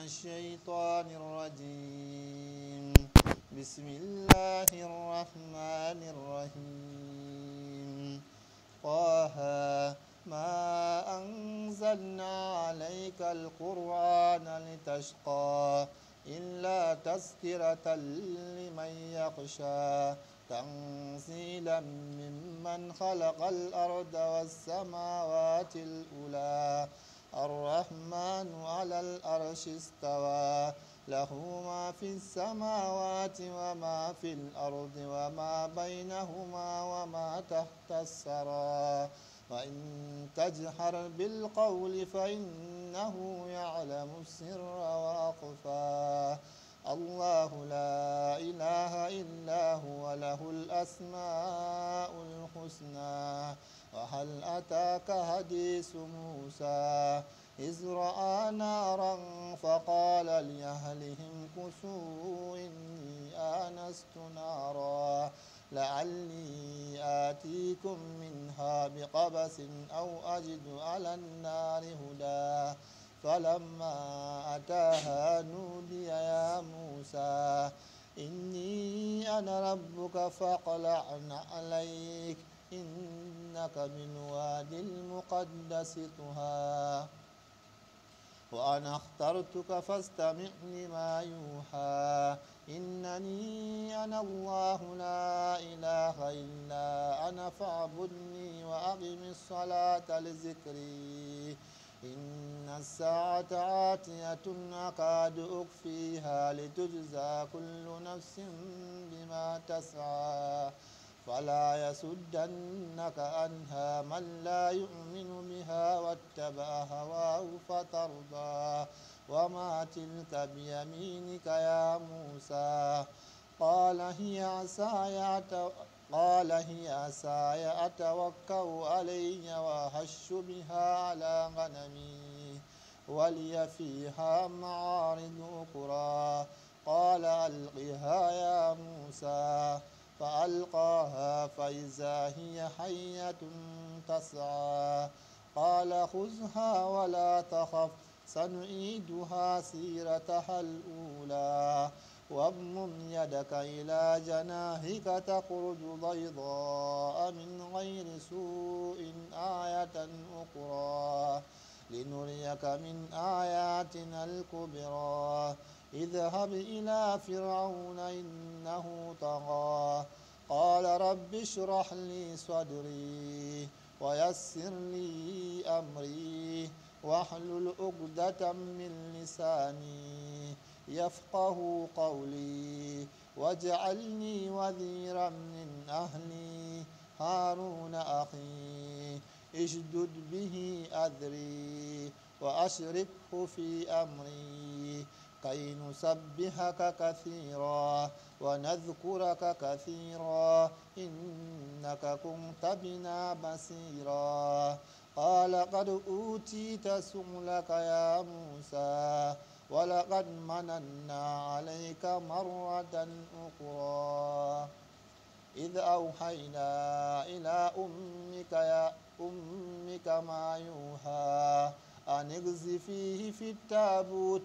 الشيطان الرجيم بسم الله الرحمن الرحيم طه ما أنزلنا عليك القرآن لتشقى إلا تذكرة لمن يخشى تنزيلا ممن خلق الأرض والسماوات الأولى الرحمن على الأرش استوى له ما في السماوات وما في الأرض وما بينهما وما تحت الثرى وإن تجهر بالقول فإنه يعلم السر وأخفى الله لا إله إلا هو له الأسماء الحسنى وهل أتاك حديث موسى إذ رأى نارا فقال لأهلهم كسوا إني آنست نارا لعلي آتيكم منها بقبس أو أجد على النار هدى فلما أتاها نودي يا موسى إني أنا ربك فاقلع عليك إنك من وادي المقدس طها وأنا اخترتك فاستمع لما يوحى إنني أنا الله لا إله إلا أنا فاعبدني وأقم الصلاة لذكري إن الساعة آتية أكاد أخفيها لتجزى كل نفس بما تسعى فلا يسدنك عنها من لا يؤمن بها واتبع هواه فترضى وما تلك بيمينك يا موسى قال هي عساي قال هي عساي أتوكأ علي وأهش بها على غنمي ولي فيها معارض أخرى قال ألقها يا موسى فألقاها فإذا هي حية تسعى قال خذها ولا تخف سنعيدها سيرتها الأولى واضمم يدك إلى جناحك تخرج بيضاء من غير سوء آية أخرى لنريك من آياتنا الكبرى اذهب إلى فرعون إنه طغى قال رب اشرح لي صدري ويسر لي أمري واحلل عقدة من لساني يفقه قولي واجعلني وزيرا من أهلي هارون أخي اشدد به أذري وأشركه في أمري كي نسبحك كثيرا ونذكرك كثيرا إنك كنت بنا بصيرا قال قد أوتيت سؤلك يا موسى ولقد مننا عليك مرة أخرى إذ أوحينا إلى أمك يا أمك ما يوحى أن فيه في التابوت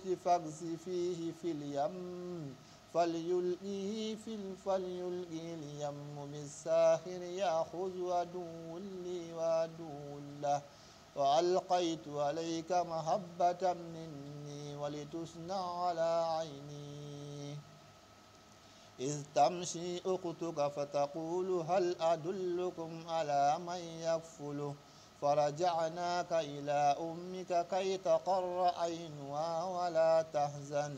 فيه في اليم فليلقيه في فليلقي اليم بالساحر يأخذ عدو لي وعدو له وألقيت عليك محبة مني ولتصنع على عيني إذ تمشي أختك فتقول هل أدلكم على من يكفله فرجعناك إلى أمك كي تقر عينها ولا تحزن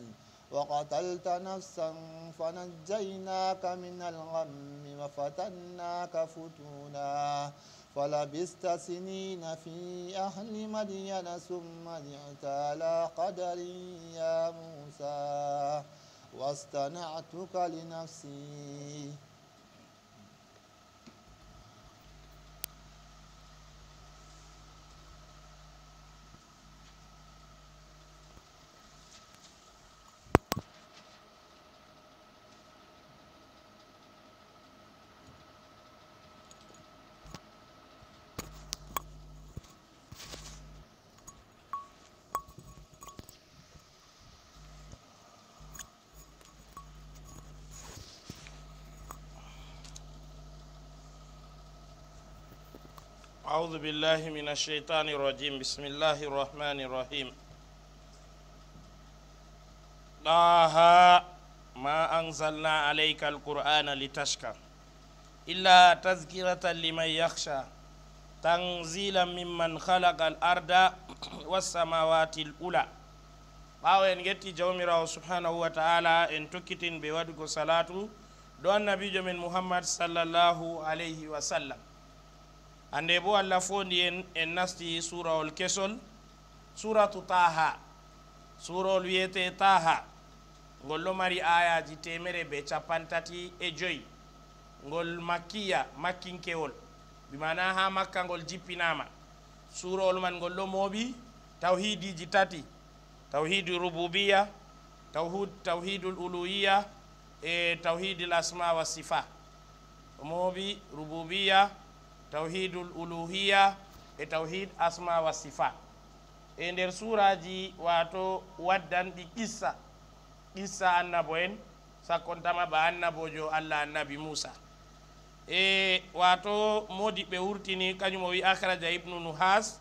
وقتلت نفسا فنجيناك من الغم وفتناك فتونا فلبست سنين في أهل مدين ثم جئت على قدر يا موسى واصطنعتك لنفسي أعوذ بالله من الشيطان الرجيم بسم الله الرحمن الرحيم طه ما أنزلنا عليك القرآن لتشكى إلا تذكرة لمن يخشى تنزيلا ممن خلق الأرض والسماوات الأولى باو ان جتي جومي راو سبحانه وتعالى ان توكيتين بوادكو صلاتو دو النبي جمين محمد صلى الله عليه وسلم hande bo allah fondi en en nasti surawol kesol suratu taha surawol wiyete taha ngol ɗo mari ayaji temere be capantati e joyi ngol makkiya makkinkewol bimana ha makka ngol jippinama surawol man ngol ɗo mooɓi tawhidiji tati tawhidu rububiya tawhidu luluyiya e tawhidul asma wa sifa omooɓi rububiya tawhidul uluhiya e tawhid asma wa sifat e nder suraji wato waddanɗi qissa qissa annabo en sakkontama ba annabojo allah annabi moussa e wato modi ɓe wurtini kañum o wi ahraja ibnu nuhas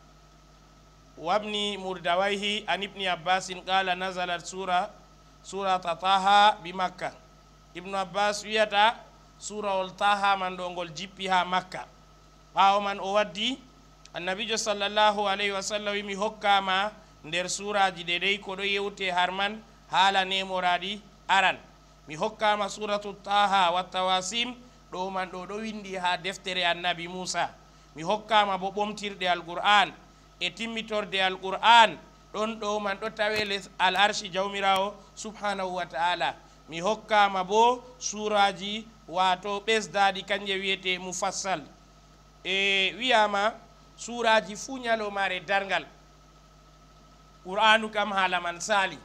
wabni murdawayhi an ibni abbasin qala nasalat sura surata taha bi makka ibnu abbas wiyata surawol taha man ɗo ngol jippi ha makka ɓawo man o waddi annabijo sallllahu alayhi wa sallam wi mi hokkama nder suraji ɗe ɗey koɗo yewte har man haala nemoraɗi aran mi hokkama suratu taha wa tawasim ɗo man ɗo ɗo windi ha deftere annabi moussa mi hokkama bo ɓomtirde alqur'an e timmitorde alqur'an ɗon ɗo man ɗo tawe les al arshi jawmirawo subhanahu wa taala mi hokkama bo suraji wato ɓesdaɗi kanƴe wiyete mufassal e wiyama suraji fuu ñalomare dargal qur'anu kam haala man sali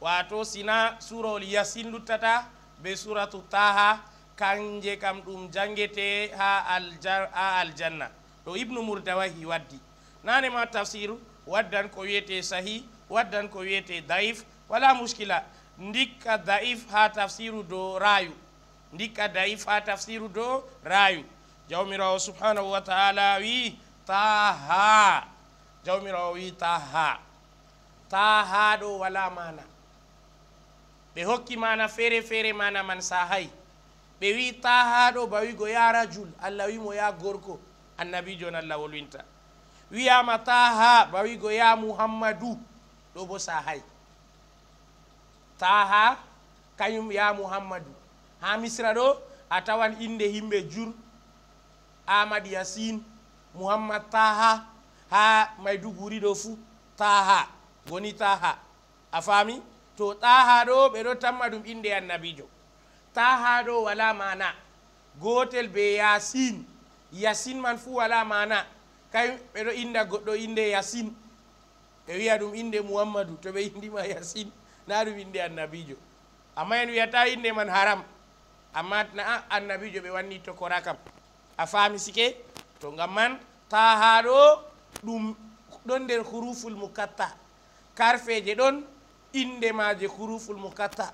wato sina surol yasin luttata be suratu taha kanje kam ɗum jangete ha aljanna to ibnu murdawahi waddi nanema tafsiru waddan ko wiyete sahi waddan ko wiyete daif wala muskila ndikka daif ha tafsiru do rayu ndikka daif ha tafsiru do rayu jawmirawo subhanahu wa taala wi taha jawmirawo wi taha taha ɗo wala mana ɓe hokki mana feere feere mana man sahay ɓe wi taha ɗo bawigo ya rajul allah wimo ya gorko annabi joni allah wolwinta wiyama taha bawigo ya muhammadu ɗo bo sahay taha kañum ya muhammadu ha misra ɗo a tawan inde himɓe jur ahmad yasin muhammad taha ha maiduguri ɗo fuu taha goni taha a to taha ɗo ɓe ɗo tamma ɗum inde annabijo taha ɗo wala mana gotel be yasin yasin man fu wala mana kay ɓe inda goɗɗo inde yasin ɓe wiya ɗum inde muhammadu to indi indima yasin na ɗum inde annabijo amma en wiyata inde man haram amma na annabijo ɓe wanni tokora kam afami sike to ngam man ta ha ɗo huruful mukatta karfeje don inde maje huruful mukatta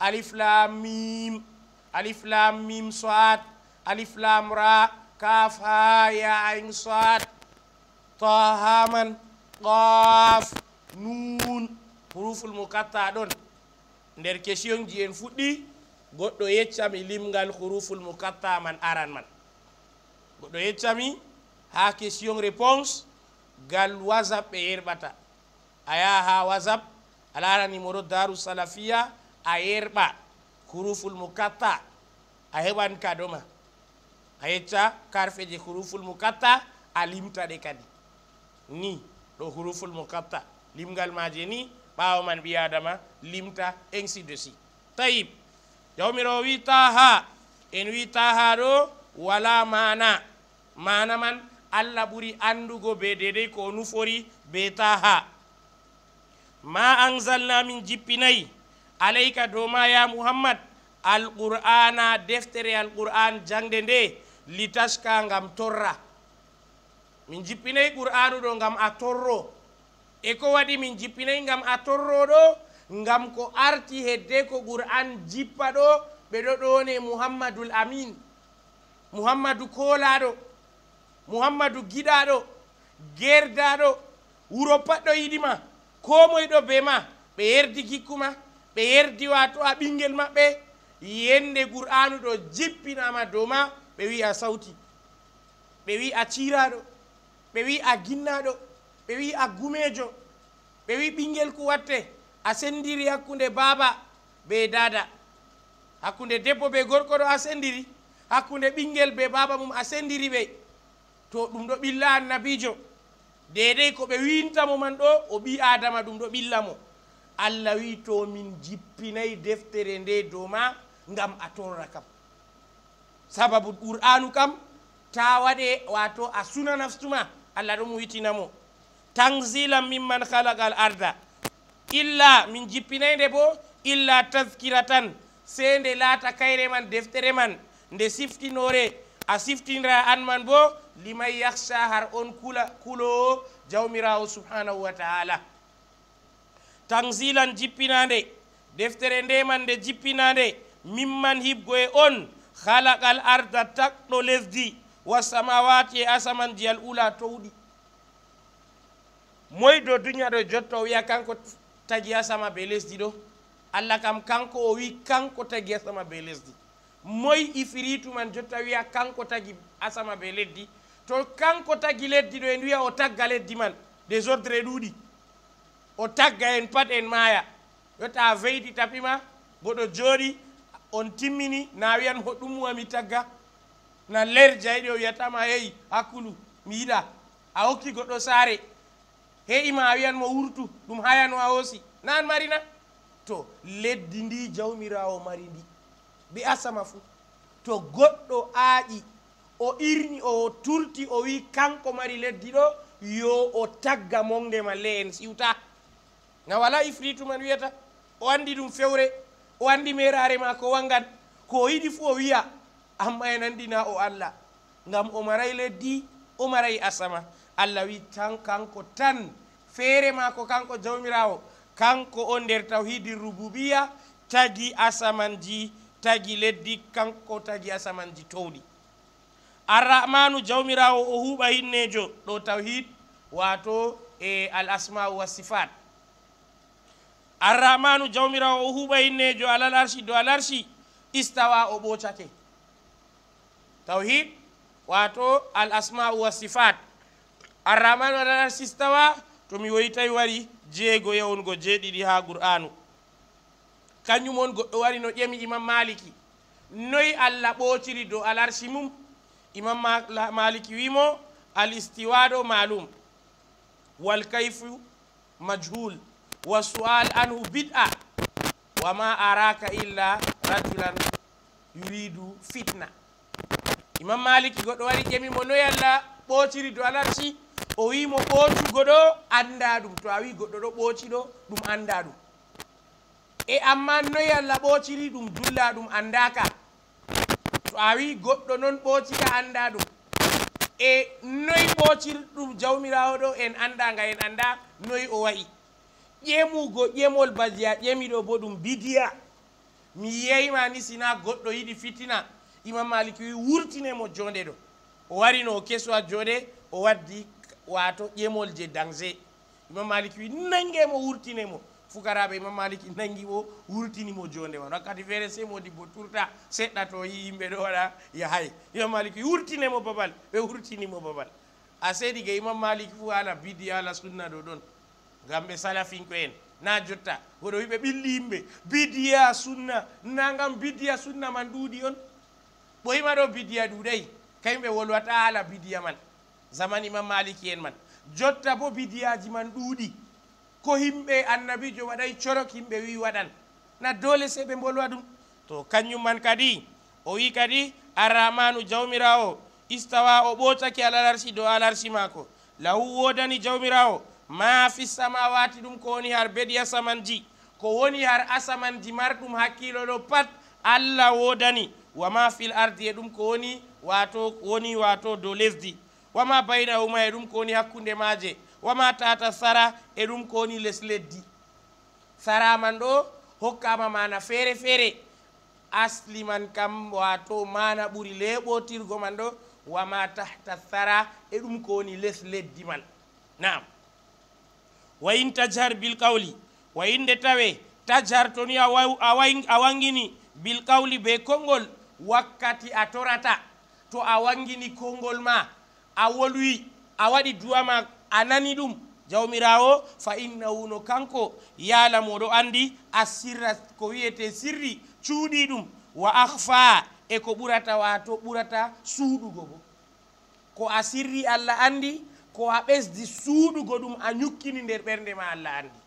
alif lam mim alif lam mim swat alif lam ra kaf ha ya ain swat tahaman man qaf nun huruful mukatta don der kesion ji en fuddi goddo yeccam limgal huruful mukatta man aran man goɗɗo yeccami ha question réponse gal whatsapp ɓe yerɓata a yaha ha whatsapp a laranimo ɗo daru salafiya a yerɓa huruful mukatta a heɓan kaɗoma a yecca karfe je huruful mukatta a limta kadi ni ɗo huruful mukatta limgal maje ni ɓawo man ɓi adama limta ainsi de si tayib jawmirawo wi taha en wi taha ɗo wala mana mana man allah ɓuri andugo be dedei ko nufori be taha ma anzalna min jippinayi alayka dowma ya muhammad alqur'ana deftere alqur'an jangde nde litaska ngam torra min jippinayi qur'anu ɗo ngam a torro e ko waɗi min jippinayi ngam a torro ɗo ngam ko arti hedde ko qur'an jippa ɗo ɓe ɗo ɗone muhammadul amin muhammadu koolaaɗo muhammadu giɗaaɗo gerdaaɗo wuro paɗɗo yiɗima koo moyeɗo bee ma ɓe yerdi gikku ma ɓe yerdi waato a ɓinngel maɓɓe yennde gur'aanu ɗo jippinaama dow ma ɓe wi a sawti ɓe wi a ciiraaɗo ɓe wi a ginnaaɗo ɓe wi a gumeejo ɓe wi ɓinngel ku watte a senndiri hakkunde baaba bee daada hakkunde debbo bee gorko ɗo a senndiri hakkunde ɓinguel be baba mum a sendiri ɓe to ɗum ɗo ɓilla annabijo dedey ko ɓe wintamo man ɗo o ɓi adama ɗum ɗo ɓilla mo allah wi to min jippinayi deftere nde dow ma gam a torra kam sababu qur'anu kam ta waɗe wato a suna naftuma allah ɗo muwitinamo tanzilan minman halaqa al arda illa min jippinayde bo illa taskira tan se nde laata kayre man deftere man nde siftinore a siftinira an man bo limay yahsa har on kula kuloo jawmirawo subhanahu wa taala tanzilan jippinande deftere ndeman nde jippinande mimman hibgo e on halaqal arda takɗo lesdi wa samawati e asaman jiyal ula towɗi moy do duña ɗo jotto wiya kanko tagi asama be lesdi ɗo allah kam kanko o wi kanko tagi asama be lesdi moy ifiritu man jotta wiya kanko tagi asama be leddi to kanko tagi leddi do en wiya o tagga leddi man désordre ɗuuɗi o tagga en pat en maaya yota veidi tapima bodo jooɗi on timmini na wiyan ho ɗum wami tagga na ler jaydi o wiyatama heyi hakkulu mi yiɗa a hokki goɗɗo sare he a wiyan mo wurtu dum hayano a hoosi nan marina to leddi ndi jawmirawo mari ndi be asama fuu to goɗɗo aaƴi o irni o turti o wii kanko mari leddi ɗo yo o tagga mongdema leen siwta na wala ifritu man wiyata o anndi ɗum fewre o anndi merare ma ko wangan ko o yiɗi fuu o wiya amma en anndina o allah ngam o maray leddi o maray asama allah wi tan kanko tan feere maako kanko jawmirawo kanko o nder taw hidi rububiya tagi asaman ji tagi leddi kanko tagi asamanji towɗi arrahmanu jawmirawo o huɓa hinnejo ɗo tawhid wato e al asma'u wa sifat arrahmanu jawmirawo o huuɓa hinnejo alal arshi do al arshi istawa o ɓocake tawhid wato al asma'u wa sifat arrahmanu alal arshi istawa tomi woyi woytawi wari jeego yawnugo jeeɗiɗi ha qur'anu kañum on goɗɗo wari no ƴemi imam maliki noyi allah ɓotiri dow alarchi mum imam maliki wimo al istiwaɗo malum wal kayfu majhul wa sual anhu bid a wama araka illa rajulan yuridu fitna imam maliki goɗɗo wari ƴemimo noyi allah ɓotiri dow alarchi o wimo ɓotugo ɗo anda ɗum to a wi goɗɗo ɗo ɓooti ɗo ɗum anda ɗum e amma noyi allah ɓociri ɗum dulla ɗum andaka to a wi goɗɗo noon ɓocika anda ɗum e noyi ɓocir ɗum jawmirawo ɗo en anda nga en anda noyi o wayi ƴemugo ƴemol basiya ƴemiɗo bo ɗum bidiya mi yeyma ni sina goɗɗo yiɗi fitina imam maliki wi wurtinemo jonde ɗo o wari no o kesuwa jonde o waddi wato ƴemol je dangé imam maliki wi nangemo wurtinemo fukaraɓe imam maliki nangi o wurtinimo jonde wan wakkati feere se modi bo turta seɗɗa to yi yimɓe ɗo waɗa yahay imam maliki wurtinemo babal ɓe wurtinimo babal a seeɗi ge imam maliki fu ala bidi ala sunna ɗo ɗon gam ɓe salafinko en na jotta goɗo wiɓe ɓilli yimɓe bidiya sunna nagam bidiya sunna man ɗuuɗi on ɓoyima ɗo bidiya ɗuuɗayi kayimɓe wolwata ala bidiya man zaman imam maliki en man jotta bo bidiyaji man ɗuuɗi ko himɓe annabijo waɗay corok himɓe wi waɗan na dole se ɓe mbolwa ɗum to kañum man kadi o wi kadi arramanu jawmirawo istawa o ɓotaki alalarsi dow alarsi maako law wodani jawmirawo ma fissama wati ɗum ko woni har beɗi asaman di ko woni har asaman di marɗum hakkilo ɗo pat allah wodani wama fil ardi e ɗum ko woni wato woni wato dow lesdi wama baynahuma e ɗum ko woni hakkude maje wama tata sara e ɗum ko woni les leddi saraman ɗo hokkama mana feere feere asliman kam wato mana ɓuuri leɓotirgo man ɗo wama tahta sara e ɗum ko woni les leddi man nam wa in tajhar bil kawli wa inde tawe tajhar toni a wangini bil kawli be konngol wakkati a torata to a wangini konngol ma a wolwi a waɗi duwa ma anani ɗum jawmirawo fa innahu no kanko yalamu oɗo andi asirra ko wiyete sirri cuuɗi ɗum wa ahfa e ko ɓurata wato ɓurata suuɗugo bo ko a sirri allah andi ko a ɓesdi suuɗugo ɗum a ñukkini nder ɓernde ma allah andi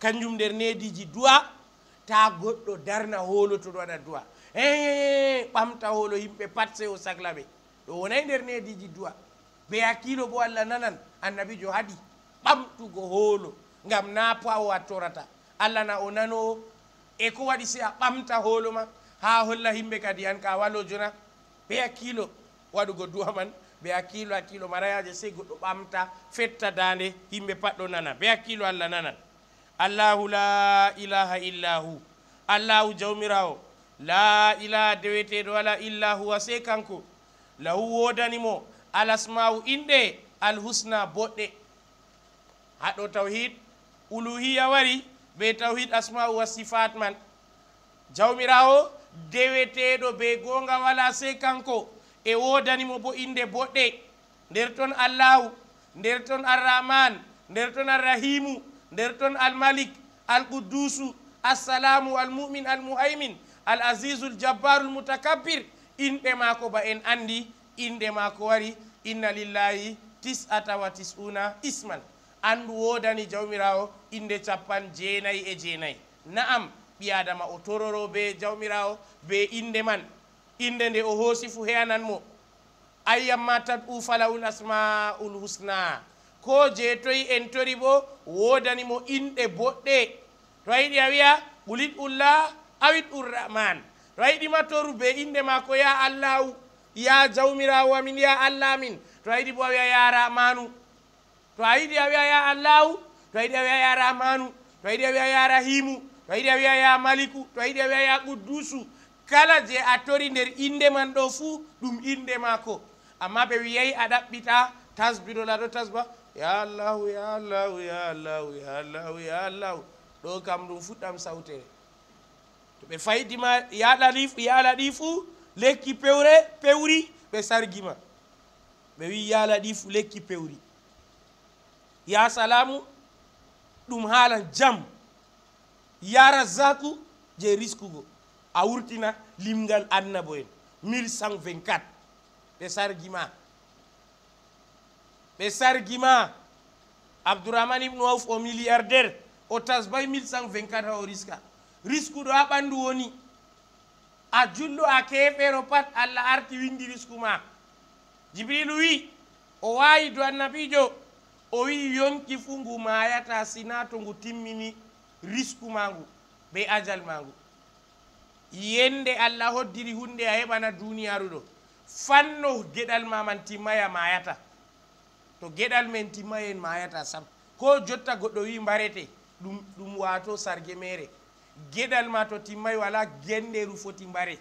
kanjum nder nediji duwa ta goɗɗo darna holo to ɗo waɗa duwa e eh, eh, eh, ɓamta holo yimɓe pat se o sahla ɓe ɗo wonay nder nediji duwa be hakkilo bo allah nanan annabijo haɗi ɓamtugo hoolo ngam na pawo a torata allah na o nano e ko waɗi si a ɓamta hoolo ma ha holla himɓe kadi an ka walo jona be hakkilo waɗugo duwa man be hakkilo hakkilo marayaje sey goɗɗo ɓamta fetta dande himɓe patɗo nana be hakkilo allah nanan allahu la ilaha illa hu allahu jawmirawo la ilaha deweteɗo ala illa huwa sey kanko lahu wodanimo alasma'u inɗe alhusna boɗɗe haɗo tawhid uluhiya wari be tawhid asma'u wa sifat man jawmirawo deweteɗo be gonga wala sey kanko e wodanimo bo inde boɗɗe nder toon allahu nder toon arrahman nder toon arrahimu nder toon almalik alqudusu assalamu almumin almuhaymin al asisu ljabbaru lmutakabbir inɗe mako ba en andi inɗe mako wari inna lillahi tisata wa tisuna isman andu wodani jawmirawo inde capan jeenayi e jeenayi naam ɓi adama o tororo be jawmirawo be inde man inde nde o hoosi fu heyanan mo ayyamma tat ufalahul asmaul husna ko je toyi en tori bo wodani mo inɗe boɗɗe to a yiɗi a wiya ɓulit ullah awit urrahman to a yiɗi matoru be inde ma ko ya allahu ya jawmirawo amin ya allah min to a yiɗi bo a wiya ya ramanu to a yiɗi a wiya ya allahu to a yiɗi a wiya ya rahmanu to a yiɗi a wiya ya rahimu to a yiɗi a wiya ya maliku to a yiɗi a wiya ya quddusu kala je a tori nder inde man ɗo fuu ɗum inde maako amma ɓe wiyayi a ɗaɓɓita tasbiɗola ɗo tasba ya allahu ya allahu ya allahu ya allahu ya allahu ɗo kam ɗum fuɗɗam sawtere to ɓe fayidima yaɗa ɗi fuu lekki pewre pewri ɓe sargima be wi yala di fu lekki pewri ya salamu dum halan jam Ya razaku, je go. a wurtina limgal annabo en 1124 be sargima be sargima Abdurrahman ibnu auf o milliardaire o tasbay 1124 o riska risku do abandu woni a a kefero pat allah arti windi risku ma jibrilu wi o wawi do annabijo o wi yonki fuu ngu mayata sina to ngu timmini risque ma ngu be adial ma ngu yende allah hoddiri hunde a heɓana duniyaru ɗo fanno geɗal ma man timmaya mayata to geɗal men timmayen mayata sam ko jotta goɗɗo wi mbarete ɗum ɗum wato sarge mere geɗal ma to timmay wala genderu foti mbare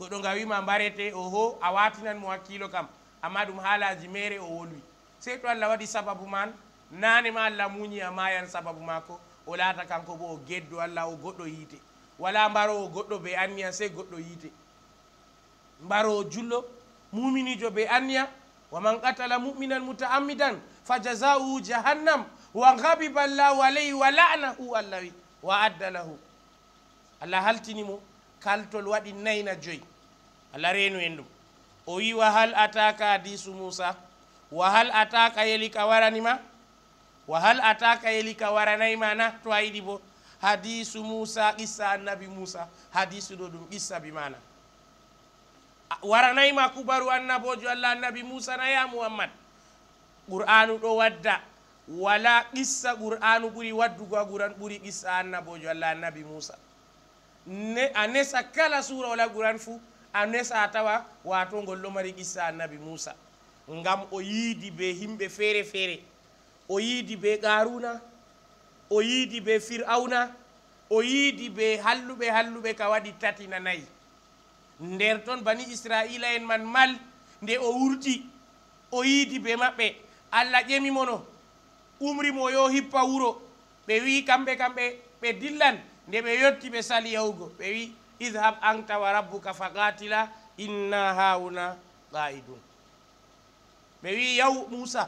goɗo nga wima mbarete o ho a watinan mo hakkilo kam amma ɗum haalaji mere o wolwi sey to allah waɗi sababu man nane ma allah muñi a mayan sababu mako o laata kanko bo o geddo allah o goɗɗo yiite wala mbarowo goɗɗo be anniya sey goɗɗo yiite mbarowo jullo muminijo be anniya wa man qatala muminan mutaammidan fa jazauhu jahannam wa gabiba llahu alayhi wa la'nahu allah wi wa adda lahu allah haltinimo kaltol waɗi nayna joyi ala reenu en ɗum o wi wa hal ataka hadisu moussa wa hal ataka yeli ka waranima wa hal ataka yeli ka waranayma na to a yiɗi bo hadisu moussa qissa annabi moussa hadisu ɗo ɗum qissa bi mana waranayma kubaru annabojo allah annabi moussa na ya muhammad qur'anu ɗo wadda wala qissa qur'anu ɓuri waddugo a ɓuri qissa annabojo allah annabi moussa a nesa kala suura wala guran fuu a nesa tawa wato ngollo mari qissa annabi moussa ngam o yiidi be himɓe feere feere o yiidi be qaruna o yiidi be fir'auna o yiidi be halluɓe halluɓe ka waɗi tatina nayi nder toon bani israila en man mal nde o wurti o yiidi be maɓɓe allah ƴemimono umrimo yo hippa wuro ɓe wi kamɓe kamɓe ɓe dillan nde ɓe yetti ɓe sali yawgo ɓe wi idhab anta wa rabbuka fa qatila inna hawna qaidun ɓe wi yaw moussa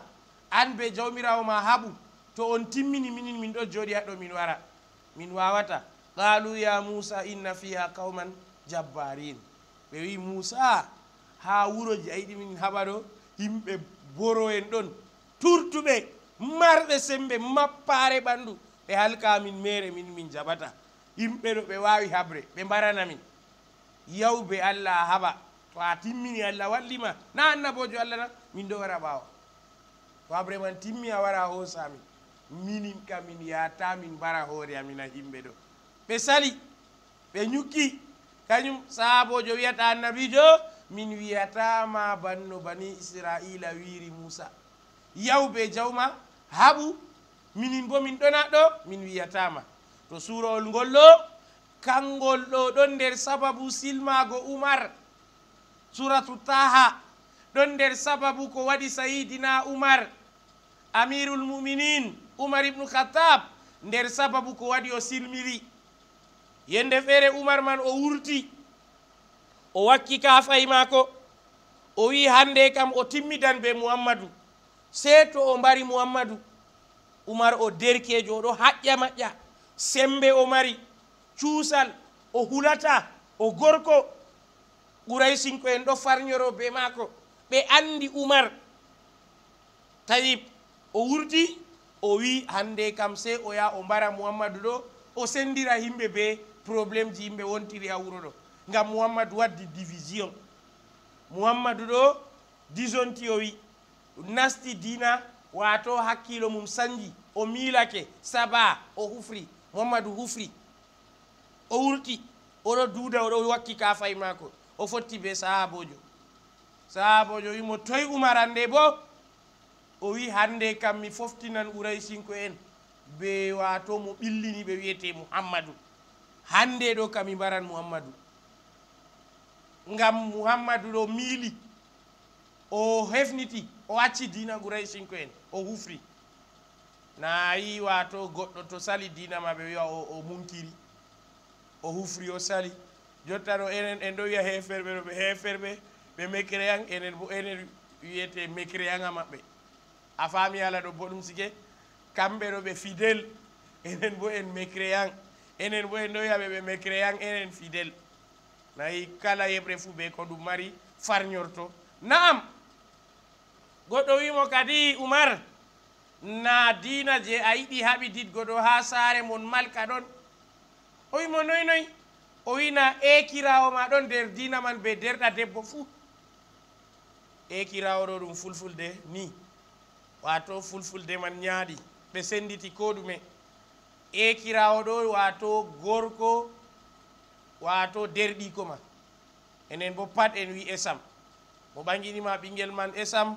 an be jawmirawo ma haɓu to on timmini minin min ɗo jooɗi haɗo min wara min wawata qalu ya moussa inna fiha kauman jabbarin ɓe wi moussa ha wuuro je ayiɗi min haɓa ɗo yimɓe boro en ɗon turtuɓe marɓe semɓe mappare ɓandu ɓe halkamin mere min min jaɓata yimɓe ɗo ɓe wawi haɓre ɓe mbaranamin min yawbe allah a haɓa to a timmini allah wallima na annabojo allah na min ɗo wara ɓawa to haɓre man timmi a wara hoosa minin kamin min yata min mbara hoore amin a yimɓe ɗo ɓe sali ɓe ñukki kañum sahabojo wiyata annabijo min wiyatama banno bani israila wiri musa yawɓe jawma haɓu minin bo min ɗona ɗo min wiyatama to surowol ngol ɗo kangol ɗo ɗon nder sababu silmago umar suratu taha ɗon nder sababu ko waɗi sayidina umar amirul muminin umar ibnu khatab nder sababu ko waɗi o silmiri yende feere umar man o wurti o wakki kafay maako o wi hande kam o timmidan be muhammadou se to o mbari muhammadou umar o derkejo oɗo haƴƴa maƴƴa sembe o mari cuusal o hulata o gorko ɓuraysinko en ɗo farñoro be maako ɓe andi umar tayib o wurdi o wi hande kam sey o yaha o mbara muhammadou ɗo o sendira yimɓe be probléme ji yimɓe wontiri ha wuro ɗo ngam muhammadou waddi division muhammadou ɗo disonti o wi nasti dina wato hakkilo mum sanji o miilake saba o hufri mohammadou hufri o wurti oɗo duuda oɗo wakki kafay mako o fotti be sahabojo sahabojo wimo toye umaran nde bo o wi hande kam mi foftinan ɓuray sinko en be wato mo ɓillini ɓe wiyete mouhammadou hande ɗo kam mi mbaran mouhammadou ngam mouhammadou ɗo miili o hefniti o acci dina ɓuray sinko en o hufri nayi wato goɗɗo to sali dina maɓe wiya o, o munkiri o hufri o sali jotta no enen en ɗo wiya heferɓe ɗo ɓe heferɓe ɓe mécréan enen bo enen wiyete mécréana maɓɓe a faami ala ɗo boɗum sike kamɓe ɗo ɓe fidel enen bo en mécréan enen bo en ɗo wiyaɓe ɓe mécréan enen fidel nayi kala yeɓre fuu ɓe ko ɗum mari farñorto naam goɗɗo wimo kadi oumar na diina je a yiɗi haɓididgo ɗo ha saare mon malka ɗon o wimo noy noy o wina ekirawo ma ɗon nder diina man be derɗa debbo fuu ekirawo ɗo ɗum fulfulde ni wato fulfulde man ñaaɗi ɓe senditi ko ɗume ekirawo ɗo wato gorko wato derɗiko ma enen bo pat en wi esam mo ɓaŋgini ma ɓinguel man esam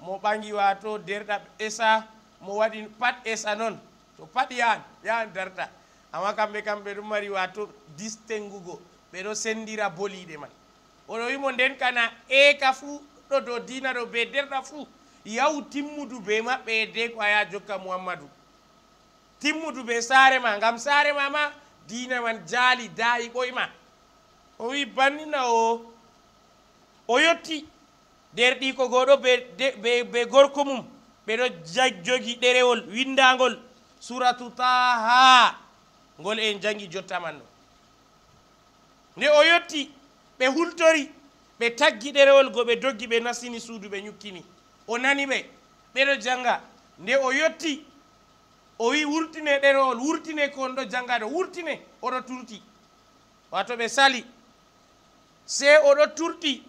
mo ɓaŋgi wato derɗa esa mo waɗi pat esa noon to pat yahan yahan darta amma kamɓe kamɓe ɗo mari wato distengugo ɓeɗo sendira boliɗe man oɗo wimo nden kana eka fuu ɗo dow dina ɗo be derɗa fuu yahu timmudu be maɓɓe edde ko a yaha jokka muhammadou timmudu be saarema ngam saarema ma dina man jaali daayi ɓoyma o wi bannina o o yetti derɗi ko goɗo be gorko mum ɓeɗo jogi ɗerewol windagol suratu taha ngol en jangi jottaman ɗo nde o yotti ɓe hultori ɓe taggi ɗerewol go ɓe doggi ɓe nasini suudu ɓe ñukkini o nani ɓe ɓeɗo janga nde o yotti o wi wurtine ɗerewol wurtine ko on ɗo janga ɗo wurtine oɗo turti wato ɓe sali se oɗo turti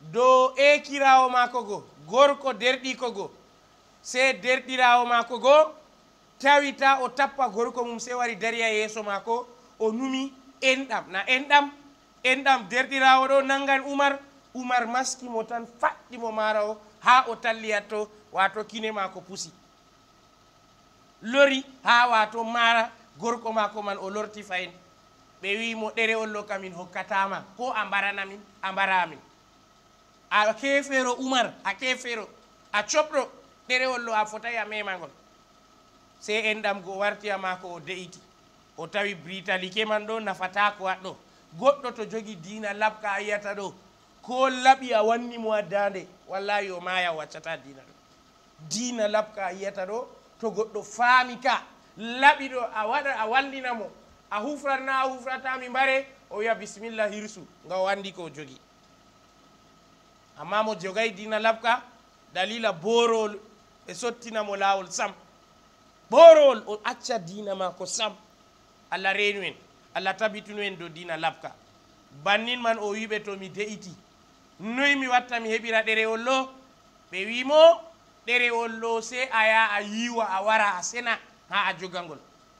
dow ekirawo mako go gorko derɗiko goo se derɗirawo mako goo tawita o tappa gorko mum se wari dariya yeeso mako o numi enɗam na enɗam enɗam derɗirawo ɗo nangan umar umar maskimo tan faɗɗimo mara o ha o talliyat to wato kine mako pusi lori ha wato mara gorko mako man o lorti fayin ɓe wimo ɗere ollo kamin hokkatama ko a mbaranamin a mbaramin a kefero umar a kefero a coɓɗo ɗerewol lo a fotayi a memagol se en ɗam go wartiya ma ko o de'iti o tawi britalike man ɗo nafatako at ɗo goɗɗo to jogui dina labka a yiyata ɗo ko laaɓi a wannimo a dande wallayi o maya o waccata dina ɗo dina labka a yiyata ɗo to goɗɗo faami ka laaɓi ɗo a waɗa a wallina mo a hufratna a hufrata mi mbare o wiya bisimilla hirsu nga o andi ko jogui amma mo jogay dina labka dalila boorol e sottinamo laawol sam ɓorowol o acca dina ko sam allah reenu en allah tabitunu en do dina labka bannin man o wiɓe to mi de'iti noyi mi watta mi heɓira ɗerewol ɗo ɓe wimo ɗerewol ɗo se a yaha a yiwa a wara a sena ha a joga ngol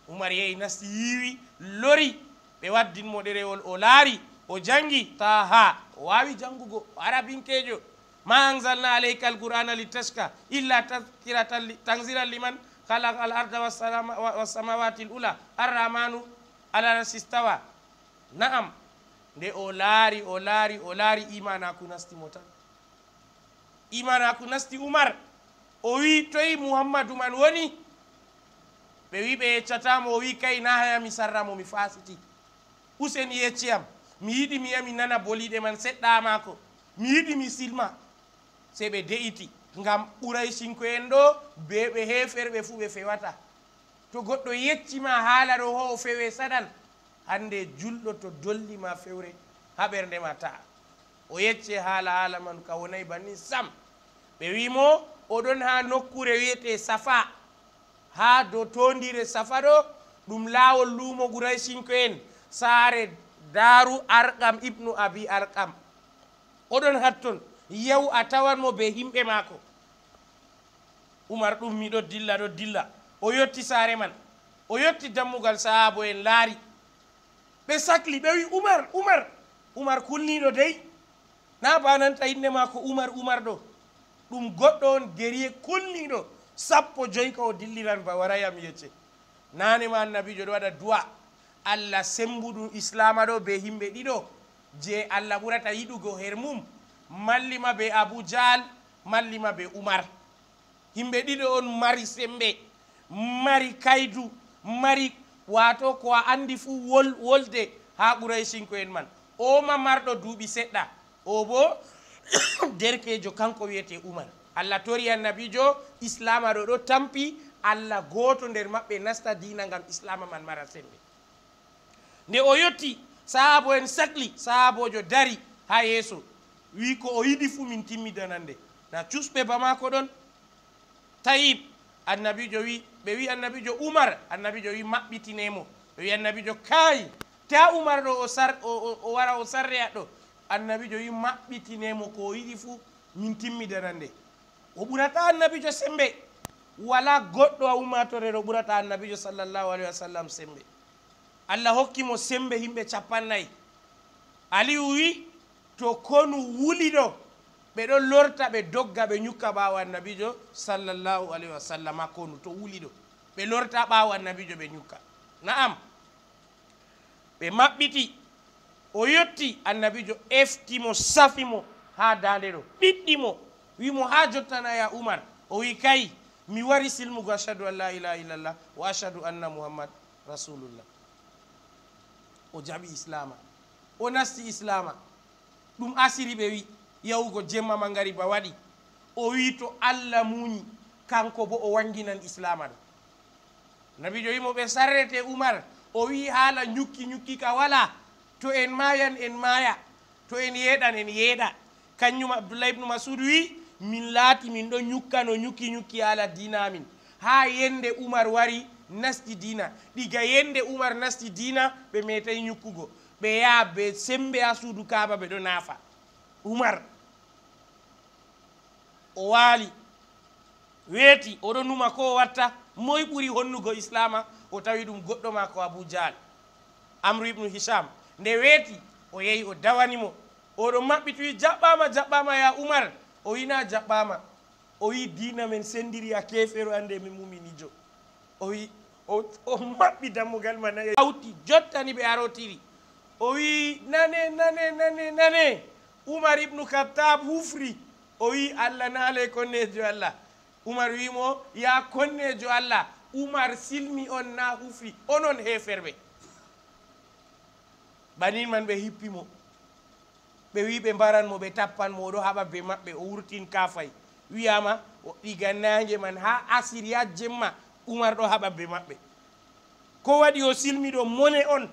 umar yehi nasti yiwi lori ɓe waddinmo ɗerewol o laari o jangi ta ha o wawi jangugo arabinkejo ma anzalna alayka alqur'ana litashka illa tadhkiratan tanzila liman khalaqa al-arda was-samawati al-ula ar-rahmanu ala rasistawa naam nde o laari o laari o laari imanaku nasti mota imanaku nasti umar o wi toyi muhammadu man woni ɓe wi ɓe yeccatamo o wi kay na haya mi sarramo mi fasiti useni yecciyam mi yiɗi mi yami nana boliɗe man seɗɗamako mi yiɗi mi silma sey ɓe de'iti ngam ɓuray sinko en ɗo be ɓe heferɓe fuu ɓe fewata to goɗɗo yeccima haala ɗo ho o fewe saɗan hande julɗo to dollima fewre ha ɓerndema taa o yecce haala haala man ka wonayi banni sam ɓe wimo oɗon ha nokkure wiyete safa ha do todire safa ɗo ɗum laawol luumo ɓuray sinko en saare daru arkam ibnu abi arkam oɗon hatton yaw a tawanmo be himɓe maako umar ɗum miɗo dilla ɗo dilla o yotti saare man o yotti dammugal sahaabo en laari ɓe sahli ɓe wi umar umar umar kulniiɗo dey na bananta inne maako umar umar ɗo ɗum goɗɗo on gerie kulniiɗo sappo joyi ka o dilliran ba warayam yecce naane ma annabijo ɗo waɗa duwa allah sembuɗum islama ɗo be himɓe ɗiɗo je allah ɓurata yiɗugo her mum mallima be abou dial mallima be oumar yimɓe ɗiɗo on mari semɓe mari kaydu mari wato ko a andi fuu wol wolde ha ɓuray sinko en man oma marɗo duuɓi seɗɗa o bo derkejo kanko wiyete oumar allah tori annabijo islama ɗo ɗo tampi allah goto nder maɓɓe nasta dina gam islama man mara semɓe nde o yetti sahabo en sahli sahabojo dari ha yeeso wi ko o yiɗi fuu min timmidanan nde na cusɓe bamako ɗon tayib annabijo wi ɓe wi annabijo umar annabijo wi maɓɓitinemo ɓe wi annabijo kaayi ta umar ɗo o sar o wara o sarreya ɗo annabijo wi maɓɓitinemo ko o yiɗi fuu min timmidanan nde o ɓurata annabijo sembe wala goɗɗo a ummatore ɗo ɓurata annabijo sallllahu alayhi wa sallam sembe allah hokkimo sembe yimɓe capannayyi aliu wi to konu wuliɗo ɓeɗo lorta ɓe dogga ɓe ñukka ɓawo annabijo sallllahu alayhi wa sallam ha konu to wuliɗo ɓe lorta ɓawo annabijo ɓe ñukka naam ɓe maɓɓiti o yetti annabijo eftimo safimo ha dande ɗo ɓiɗɗimo wimo ha jottana ya umar o wi kayi mi wari silmugo ashadu an la ilaha illallah wa ashadu anna muhammad rasulullah o jaɓi islama o nasti islama ɗum asiri ɓe wi yahugo jemma mangariba waɗi o wi to allah muñi kanko bo o wanginan islama ɗo nabijo wimo ɓe sarrete umar o wi haala ñukki ñukki ka wala to en mayan en maya to en yeeɗan en yeeɗa kañum abdoulah ibnu masud wi min laati min ɗo ñukkano ñukki ñukki haala dina amin ha yende umar wari nasti dina ɗiga yende umar nasti dina ɓe metay ñukkugo ɓe be sembe ha suudu be do nafa umar o waali weeti oɗo numa ko watta moy ɓuri honnugo islama o tawi ɗum goɗɗo abu jahl amru ibnu hisham nde weeti o yeyi o dawanimo oɗo maɓɓiti wi jaɓɓama jaɓɓama ya umar o wina jaɓɓama o wi dina men sendiri ya kefero ande min muminijo o wi o mabbi dammugal ma nayi hawti jottani ɓe arotiri o wii nane nane nane nane umar ibnu kattab hufri o wii allah naale konnejo allah umar wiimo ya konnejo allah umar silmi on na hufri onon hefer ɓe banin man ɓe hippimo ɓe wi ɓe mbaranmo ɓe tappanmo oɗo haɓa be maɓɓe o wurtin kafay wiyama o ɗiga nange man ha asiriya jemma umar ɗo haɓa be maɓɓe ko waɗi o silmiɗo mone on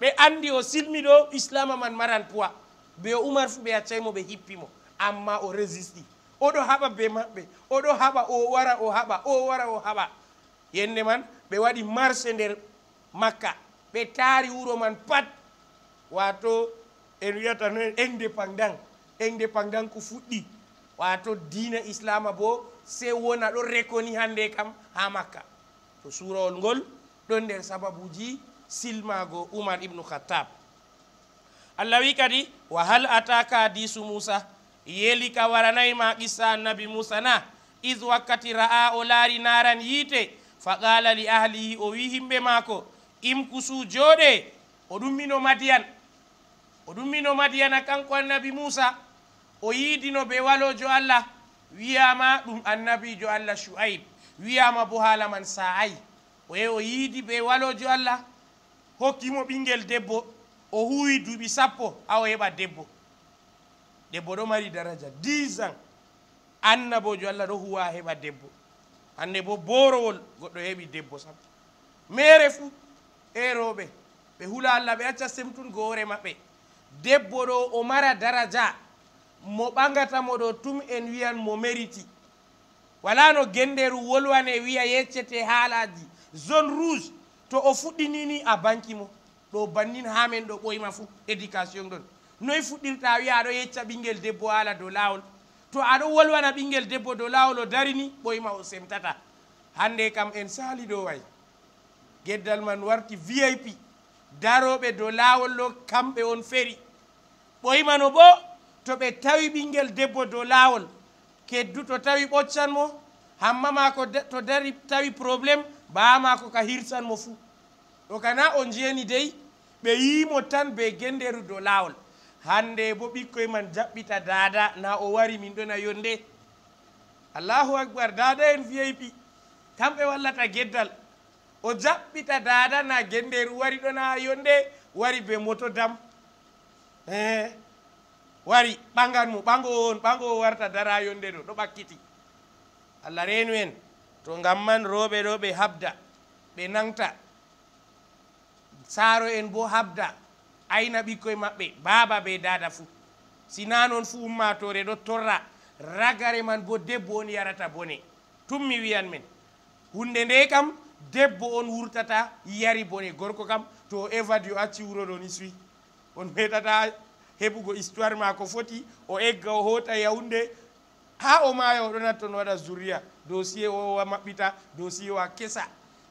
ɓe anndi o silmi ɗo islama man maran poid be oumar fu ɓe yaccaymo ɓe hippimo amma o résisti oɗo haɓa be maɓɓe oɗo haɓa o wara o haɓa o wara o haɓa yennde man ɓe waɗi marché nder makka ɓe taari wuro man pat wato en wiyata noen indépendant indépendant ko fuɗɗi wato diina islama bo se wona ɗo reconi hannde kam ha makka to surawol ngol ɗon nder sababuji silmago oumar ibnu khatab allah wi kadi wa hal ataka hadisu moussa yeeli ka waranayima qissa annabi moussa na id wakkati ra'a o laari naran yiite fa qala li ahlihi o wi himɓe maako imkusu jooɗe o ɗummino madiyan o ɗummino madiyana kanko annabi moussa o yiidino be walojo allah wiyama ɗum annabijo allah shu'ayb wiyama bo haalaman sa'ay o yehi o yiidi be walojo allah hokkimo ɓinguel debbo o huwi duuɓi sappo a o heɓa debbo debbo ɗo mari daraja dix ans annabojo allah ɗo huwa heɓa debbo hande bo borowol goɗɗo heɓi debbo sappo mere fuu e roɓe ɓe hula allah ɓe acca semtun gore maɓɓe debbo ɗo o mara daraja mo ɓagata mo ɗo tum en wiyan mo meriti wala no guenderu wolwane wiya yeccete haalaji zone rouge to o ni a banki mo do bannin ha men ɗo ɓoyma fuu éducation ɗon noy fuɗɗirta wiya aɗo yecca bingel debbo ala dow lawol to aɗo wolwana bingel debbo do lawol o darini ɓoyma o semtata hande kam en sali do way geddal man warti vip daroɓe dow lawol ɗo kamɓe on feri no bo to ɓe tawi bingel debbo dow lawol keddu to tawi ɓoccan mo hamma ko to dari tawi probléme bama ko ka hirsan mo fuu o kana o jeeni dey ɓe yimo tan be genderu do lawol hande bo ɓikkoye man jaɓɓita dada na o wari min ɗona yonde allahu akbar dada en fiyeyɓi kamɓe wallata geddal o jaɓɓita dada na genderu wari ɗona yonde wari be moto dam e wari ɓaganmo ɓango on ɓango o warta dara yonde ɗo ɗo ɓakkiti allah renu en to ngam man rewɓe ɗo ɓe habda ɓe nanta saaro en bo habda ayna ɓikkoye maɓɓe baaba be dada fuu sina noon fuu ummatore ɗo torra ragare man bo debbo on yarata bone tum mi wiyan men hunde nde kam debbo on wurtata yari bone gorko kam to evadi o acci wuro ɗo ni suwi on meɗata heɓugo histoire ma ko foti o egga o hoota yawnde ha o maayo oɗo natton waɗa zouria dossier o wa maɓɓita dossier wa kesa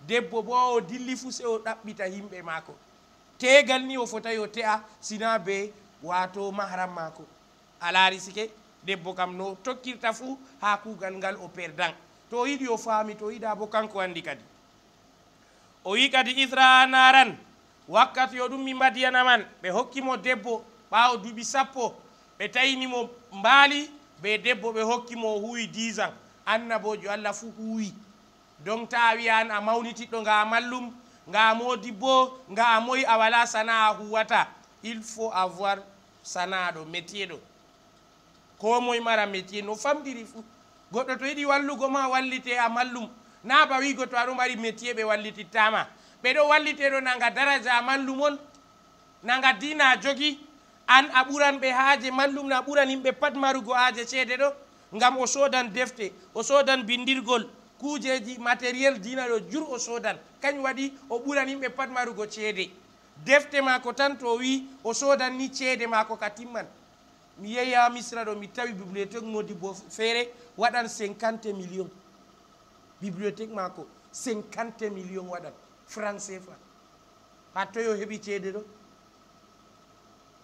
debbo bo o dilli fu se o ɗaɓɓita yimɓe maako tegal ni o fota yo te'a sina be wato maharam maako a laari sike debbo kam no tokkirta fuu ha kuugal ngal o perdan to o yiɗi o faami to yiɗa bo kanko anndi kadi o wi kadi isra naran wakkati yo ɗum mi mbadiyana man ɓe hokkimo debbo ɓaawo duuɓi sappo ɓe tayinimo mbaali be debbo ɓe hokkimo huwi dix ans annabo jo allah fu huwi donc ta wiyan a mawnitiɗɗo nga mallum nga modi bo nga moyi a wala sana'a huwata il faut avoir sana'aɗo métier ɗo ko moye mara métier no famɗiri fu goɗɗo to yiɗi wallugo ma wallite a mallum na ba wigo to aɗo mari métier ɓe wallitittama ɓeɗo walliteɗo naga daraja mallum on naga dina jogi an a ɓuranɓe haaje mallum na ɓuran yimɓe pat marugo haaje ceede ɗo ngam o sodan defte o sodan bindirgol kujeji matériel dina ɗo jur o sodan kañum waɗi o ɓuran yimɓe pat marugo ceede defte maako tan to wi o sodan ni ceede maako ka timman mi yehi ha misra ɗo mi tawi bibliothèque modi bo feere waɗan cinquante million bibliothèque maako cinquante million waɗan français fa ha toyo heeɓi ceede ɗo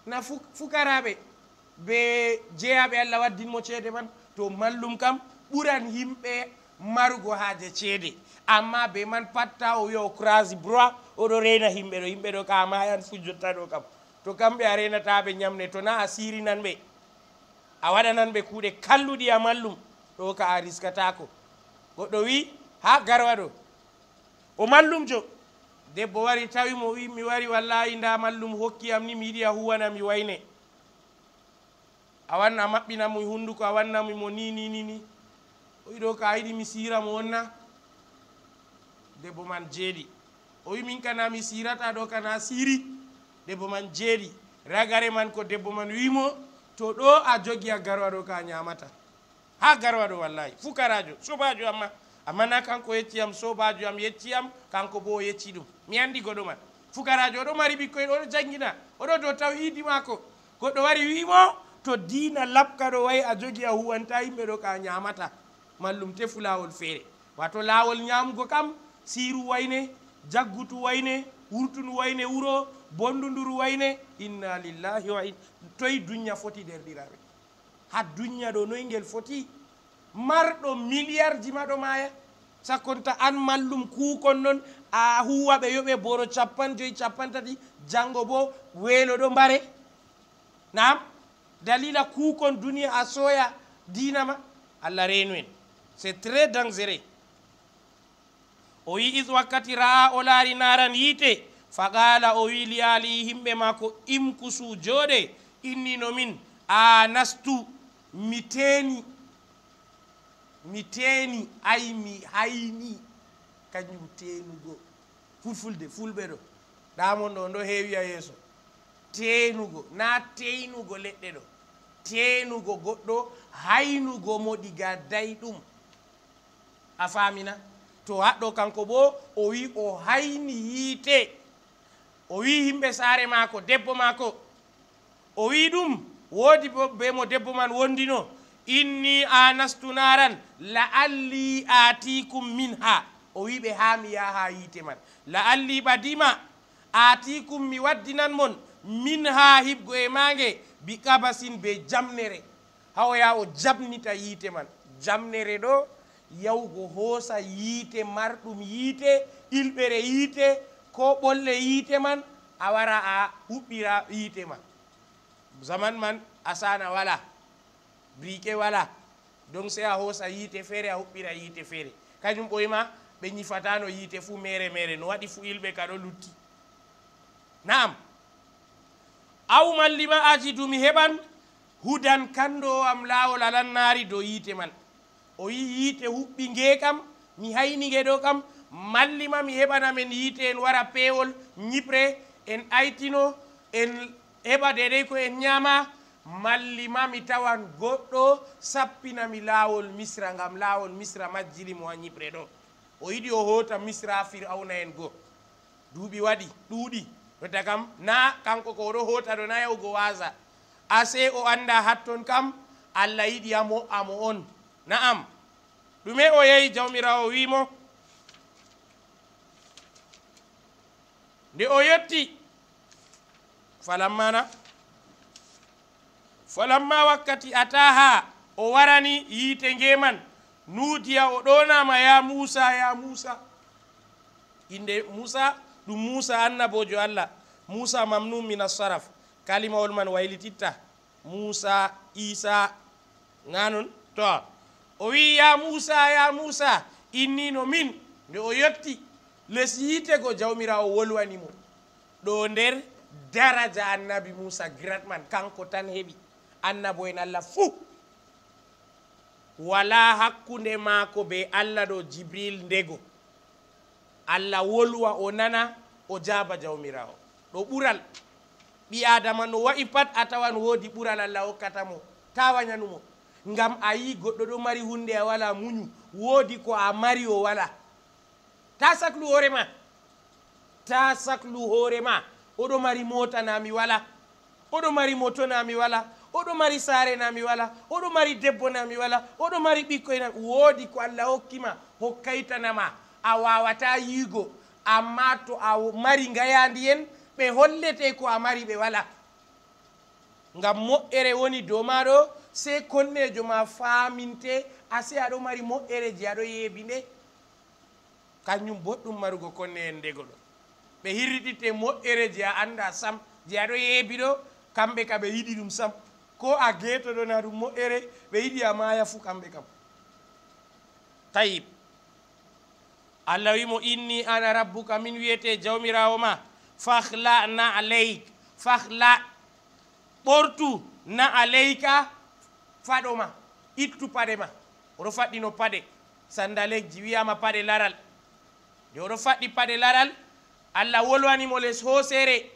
na fukaraɓe be jeyaɓe allah waddinmo ceede man to mallum kam ɓuran yimɓe marugo haaje ceede amma be man patta o wiya o croise broit oɗo reyna yimɓe ɗo yimɓe ɗo kama yan fujjotta ɗo kam to kamɓe a renataɓe ñamde to na a sirinan ɓe a waɗanan ɓe kuuɗe kalluɗi a mallum ɗo ka a riskatako goɗɗo wi ha garwa ɗo o mallumjo debbo wari tawi mo wi mi wari wallayi nda mallum hokki yam ni mi yiɗi a huwana mi wayne a wanna a maɓɓinamo e hunduko a wannamo mo ni ni o wi wiɗo ka yiɗi mi sira mo wonna debbo man jeeɗi o wi min kana mi sirata ɗo kana siri debbo man jeeɗi ragare man ko debbo man wimo to ɗo a jogi a garwa ɗo ka ñamata ha garwa ɗo wallahi fukarajo sobajo amma amma na kanko yecci am sobajo am yecci am kanko bo o yecci ɗum mi andi goɗo man fukarajo oɗo mari ɓikkoyen oɗo jangina oɗo dow tawhidi mako goɗɗo wari wimo to diina labka ɗo wayi a jogi a huwanta yimɓe ɗo ka ñamata mallum tefu lawol feere wato lawol ñamugo kam siru wayne jaggutu wayne wurtundu wayne wuro bonndunduru wayne inna lillahi wa in toye duña foti derɗirare ha duña ɗo noy gel foti marɗo milliard ji maɗo maya sakkonta an mallum kukon noon a huwaɓe yoɓe boro capan joyi capan tati janngo bo weelo ɗo mbare nam dalila kuukon duniya a sooya diinama allah reenu en c'est très dangereux o wi id wakkati raa o laari naaran yiite faqala o wi liyaali yimɓe maako imkusu jooɗe innino min a nastu mi teeni mi teeni ay mi hayni kañum teenugo fulfulde fulɓe ɗo ɗamon ɗo ndo heewi a yeeso teenugo naa teynugo leɗɗe ɗo teenugo goɗɗo haynugo mo ɗiga day ɗum a faamina to haɗɗo kanko bo o wi o hayni yiite o wi yimɓe saare maako debbo maako o wi ɗum woodi be mo debbo man wondino inni anastu naran la alli aatikum min ha o wi ɓe haa mi yaha ha yiite man la alli ɓadima aatikum mi waddinan mon min ha hibgo e mage bi kabasin be jamnere hawoya o jabnita yiite man jamnere ɗo yawgo hoosa yiite marɗum yiite ilɓere yiite ko ɓolle yiite man a wara a huɓɓira yiite ma zaman man asana wala brike wala donc sey a hoosa yiite feere a huɓɓira yiite feere kañum ɓoyma ɓe ñifatano yiite fuu mere mere no waɗi fu ilɓe kaɗo lutti naam aw mallima ajidu mi heɓan hudan kando am laawol alannaari dow yiite man o yi yiite huɓɓi nge kam mi hayninge ɗo kam mallima mi heɓanamen yiite en wara peewol ñipre en aytino en heɓa deɗey ko en ñaama mallima mi tawan goɗɗo sappinami laawol misra ngam laawol misra majjiri mo ha ñipre ɗo o yiɗi o hoota misra firawna en goo duuɓi waɗi ɗuuɗi wadda kam na kanko ko oɗo hota ɗo na yahugo waasa ase o anda hatton kam allah yiɗi amo amo on naam ɗume o yehi jawmirawo wimo nde o yetti falammana falamma wakkati ataha o warani yiite ngeman nuudiya o ɗonama ya musa ya musa inde musa ɗum musa annabojo allah musa mamnum min assaraf kalimawol man waylititta musa isa nanon to o wi ya musa ya musa innino min nde o yetti les yitego jawmira o wolwanimo ɗo nder daraja annabi musa gratman kanko tan heɓi annabo en allah fuu wala hakkunde maako be allah ɗo jibril ndego allah wolwa o nana o jaaba jawmirawo ɗo ɓural ɓi adama no wa'i pat a tawan woodi ɓural allah hokkata mo tawañanumo ngam a yi goɗɗo ɗo mari hunde a wala muñu woodi ko a mari o wala ta saklu hoorema ta saklu hoorema oɗo mari mota nami wala oɗo mari moto nami wala oɗo mari saare nami wala oɗo mari debbo nami wala oɗo mari ɓikkoyna woodi ko allah hokkima hokkaytanama a wawata yiigo amma to a mari gayandi en ɓe hollete ko a mari ɓe wala ngam moƴere woni dow maɗo sey konnejo ma faminte ase aɗo mari moƴereji aɗo yeeɓi nde kañum boɗɗum marugo konne en ndego ɗo ɓe hirriɗite moƴereji a anda sam je aɗo yeeɓi ɗo kamɓe ka ɓe yiɗi ɗum sam ko a geeto ɗo na ɗum moƴere ɓe yiɗi a maya fu kamɓe kam tayib allah wimo inni ana rabbuka min wiyete jawmirawo ma fahla na aleyk fahla ɓortu na aleyka faɗoma ittu paɗe ma oɗo faɗɗino paɗe sandalekji wiyama paɗe laral nde oɗo faɗɗi paɗe laral allah wolwanimo les hoosere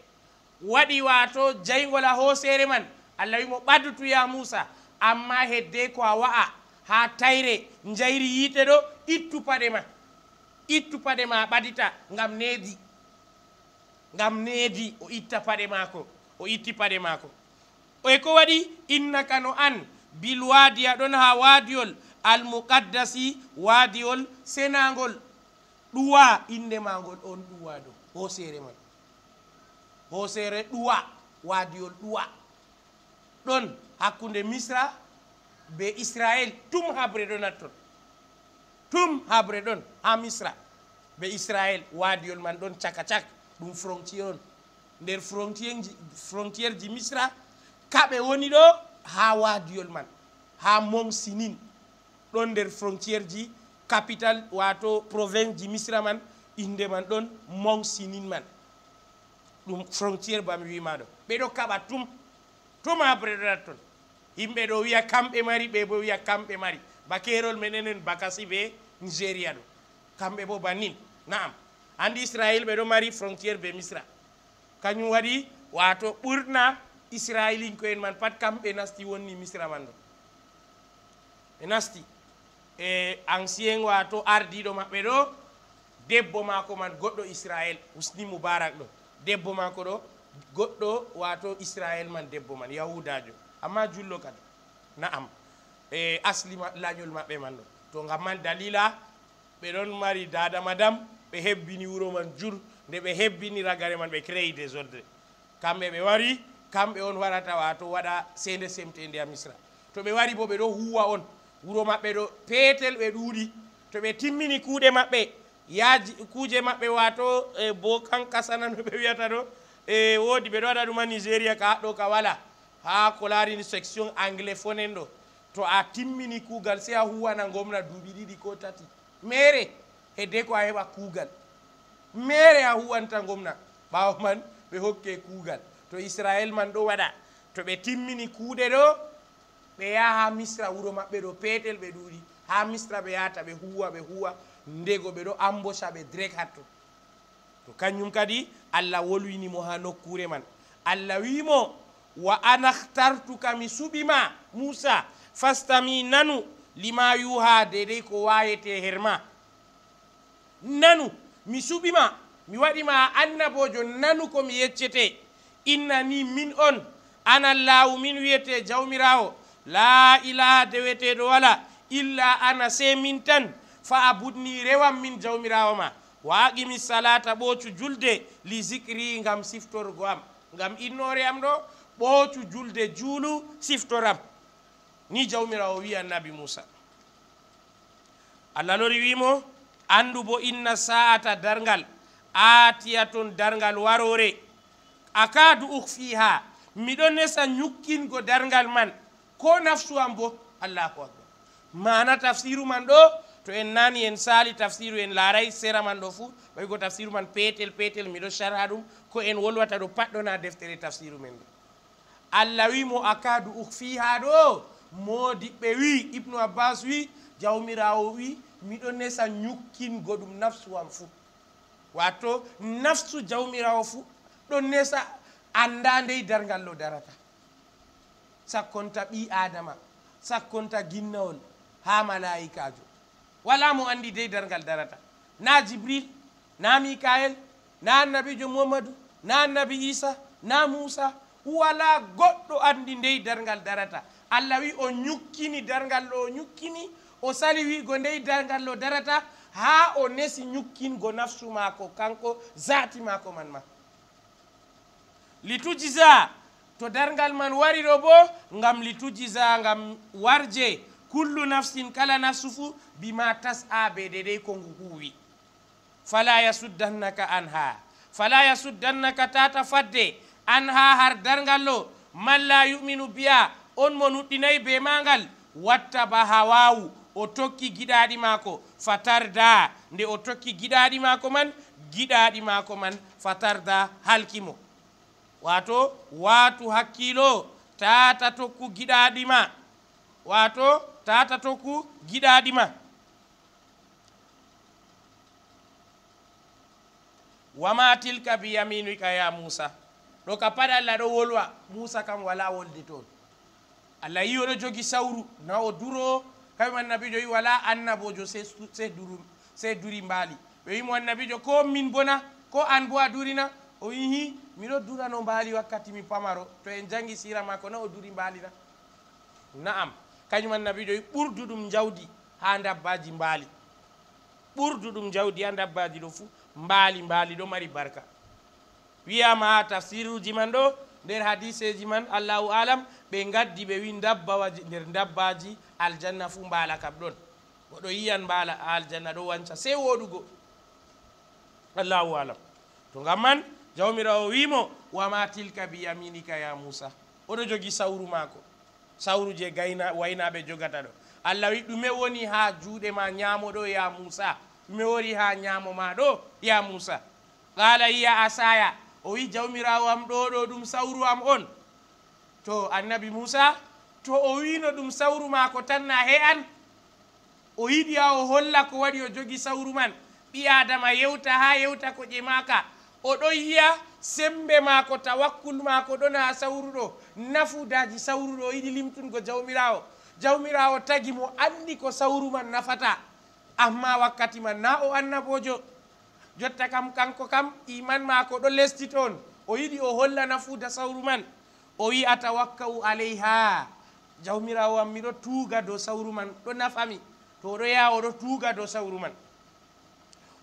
waɗi wato jaygol a hoosere man allah wimo ɓaddutu ya moussa amma hedde ko a wa'a ha tayre jayri yiite ɗo ittu paɗe ma ittu paɗe ma ɓadita ngam needi ngam needi o itta paɗe maako o itti paɗe maako oy e ko waɗi innaka no an bil waadiya ɗon ha waadiyol almuqaddasi waadiyol senangol ɗuwa indemangol on ɗuwa ɗo hoseere man hoseere ɗuwa waadiyol ɗuwa ɗon hakkunde misra be israel tum habre ɗo natton tum habre ɗon ha misra ɓe israel waadiyol man ɗon caka cak ɗum frontiere on nder frontiere ji misra kaɓe woni ɗo ha waadiyol man ha mon sinin ɗon nder frontiere ji capital wato province ji misra man inde man ɗon mon sinin man ɗum frontiere bami wimaɗo ɓeɗo kaɓa tum tum habre ɗo ɗat ton yimɓe ɗo wiya kamɓe mari ɓe bo wiya kamɓe mari bakerol menenen bakasi be nigeria ɗo kamɓe bo bannin naam andi israel ɓe ɗo mari frontiére be misra kañum waɗi wato ɓurna ko israilinko'en man pat kamɓe nasti wonni misra man ɗo ɓe nasti e ancien wato ardiɗo maɓɓe ɗo debbo mako man goɗɗo israel usni moubarak ɗo debbo mako ɗo goɗɗo wato israel man debbo man yahudajo amma jullo kadi na'am e asli lañol maɓɓe man ɗo to gamman dalila ɓe ɗon mari dada madam ɓe hebbini wuro man jur nde ɓe hebbini ragare man ɓe créé désordre kamɓe ɓe wari kamɓe on warata wato waɗa seede semte nde a misra to ɓe wari bo ɓe ɗo huwa on wuro maɓɓe ɗo peetel ɓe ɗuuɗi to ɓe timmini kuuɗe maɓɓe yaaji kuuje maɓɓe wato e bo kankasanano ɓe wiyata ɗo e woodi ɓe ɗo waɗa ɗuma nigéria ka haɗɗo ka wala ha ko laarini section anglais fonen ɗo to a timmini kuugal se a huwana gomna duuɓi ɗiɗi ko tati mere hedde ko a heɓa kuugal mere a huwanta gomna ɓaawo man ɓe hokke kuugal to israel man ɗo waɗa to ɓe timmini kuuɗe ɗo ɓe yaha misra wuro maɓɓe ɗo petel ɓe ɗuuɗi ha misra ɓe yahata ɓe huwa ɓe huwa ndego ɓe ɗo ambocha ɓe drek hatto to kañum kadi allah wolwinimo ha nokkure man allah wimo wa anakhtartuka mi suɓima moussa fastami nanu lima yuha dedey ko wayete herma nanu mi suɓima mi waɗima annabojo nanu komi yeccete innani min on anan lawu min wiyete jawmirawo la ilaha deweteɗo wala illa ana se min tan fa abudni rewan min jawmirawo ma waqimi salata ɓocu julde li zicri gam siftorgo am gam innore am ɗo ɓocu julde juulu siftoram ni jawmirawo wi annabi musa allah lori wimo andu bo inna sa'ata dargal aatiya ton dargal warore akadu ukfiha miɗo nesa ñukkingo dargal man ko nafsu am bo allahu akbar mana tafsiru man ɗo to en nani en sali tafsiru en laaray sera man ɗo fuu ɓawi ko tafsiru man petel petel miɗo sarha ɗum ko en wolwata ɗo paɗɗona deftere tafsiru men ɗo allah wimo akadu ukfiha ɗo moodi ɓe wi ibnu abbas wi jawmirawo wi miɗo nesa ñukkingo ɗum nafsu am fuu wato nafsu jawmirawo fuu ɗo nesa anda ndey dargal lo darata sakkonta ɓi adama sakkonta ginnawol ha malayikajo wala mo andi dey dargal darata na jibril na mikael na annabijo mamadou na annabi isa na moussa wala goɗɗo andi ndey dargal darata allah wi o ñukkini dargal ɗo o ñukkini o sali wi go ndey dargal ɗo darata ha o nesi ñukkingo nafsu maako kanko zati maako man ma litujisa to dargal man wari ɗo bo ngam litujisa ngam warje kullu nafsin kala nafsu fu bima tas a be dedey ko ngu huwi fala yasuddannaka an ha fala yasuddannaka tata fadde an ha har dargal ɗo man la yuminu biya on mo nuɗɗinayi be magal watta ba wawu o tokki giɗaɗi mako fatarda nde o tokki giɗaɗi mako man giɗaɗi mako man fatarda halkimo wato watu hakkilo tata tokku giɗaɗi ma wato tata tokku giɗaɗima ma wama tilka biyaminika ya musa ɗo ka paɗa allah ɗo wolwa musa kam wala wolde toon allah yi oɗo jogi sawru na o duro kaɓe mo annabijo yi wala annabojo se duri mbaali ɓe wimo annabijo ko min bona ko an bo a durina o yihi miɗo durano mbaali wakkati mi pamaro to en jangi sira mako na o duri mbaalina na'am kañum annabijo wi ɓurdu ɗum jawdi ha dabbaji mbaali ɓurdu ɗum jawdi ha dabbaji ɗo fuu mbaali mbaali ɗo mari barka wiyama ha tafsiruji man ɗo nder hadiseji man allahu alam ɓe gaddi ɓe wi dabbawa nder dabbaji aljanna fu mbaala kam ɗon oɗo yiyan mbaala aljanna ɗo wanca sey woɗugo allahu alam to gam man jawmirawo wimo wama tilka bi yaminika ya moussa oɗo jogui sawru maako sawru je gayna waynaɓe jogata ɗo allah wi ɗume woni ha juuɗe ma ñamoɗo ya moussa ɗume woni ha ñamo ma ɗo ya moussa qala hiya asaya o wi jawmirawo am ɗo ɗo ɗum sawru am on to annabi musa to o wino ɗum sawru mako tan na he'an o yiɗi ha o holla ko waɗi o jogi sawru man ɓi adama yewta ha yewta ko ƴe maka oɗo yiya sembe mako tawakkul mako ɗon ha sawruɗo nafudaji sawruɗo o yiɗi limtungo jawmirawo jawmirawo tagi mo andi ko sawru man nafata amma wakkati man na o annabojo jotta kam kanko kam iman mako ɗo lesti toon o yiɗi o holla nafuda sawru man o wi a tawakkau aleyha jawmirawo am miɗo tuuga dow sawru man ɗo nafami to oɗo yaha oɗo tuuga dow sawru man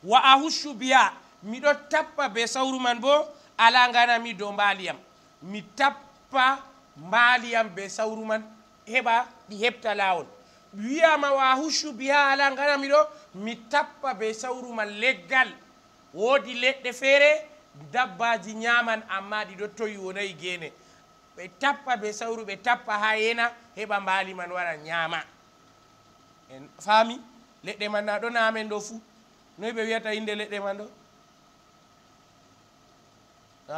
wa ahuccu biya miɗo tappa be sawru man bo ala nganami dow mbaliyam mi tappa mbaliyam be sawru man heɓa ɗi heɓta lawol wiyama wa ahuccu biya ala nganami ɗo mi tappa be sawru man leggal woodi leɗɗe feere dabbaji ñaman amma ɗiɗo toyi wonayi gene ɓe tappa be sawru ɓe tappa ha yena heɓa mbaali man wara ñaama en faami leɗɗe man na ɗo naamen ɗo fuu noy ɓe wiyata inde leɗɗe man ɗo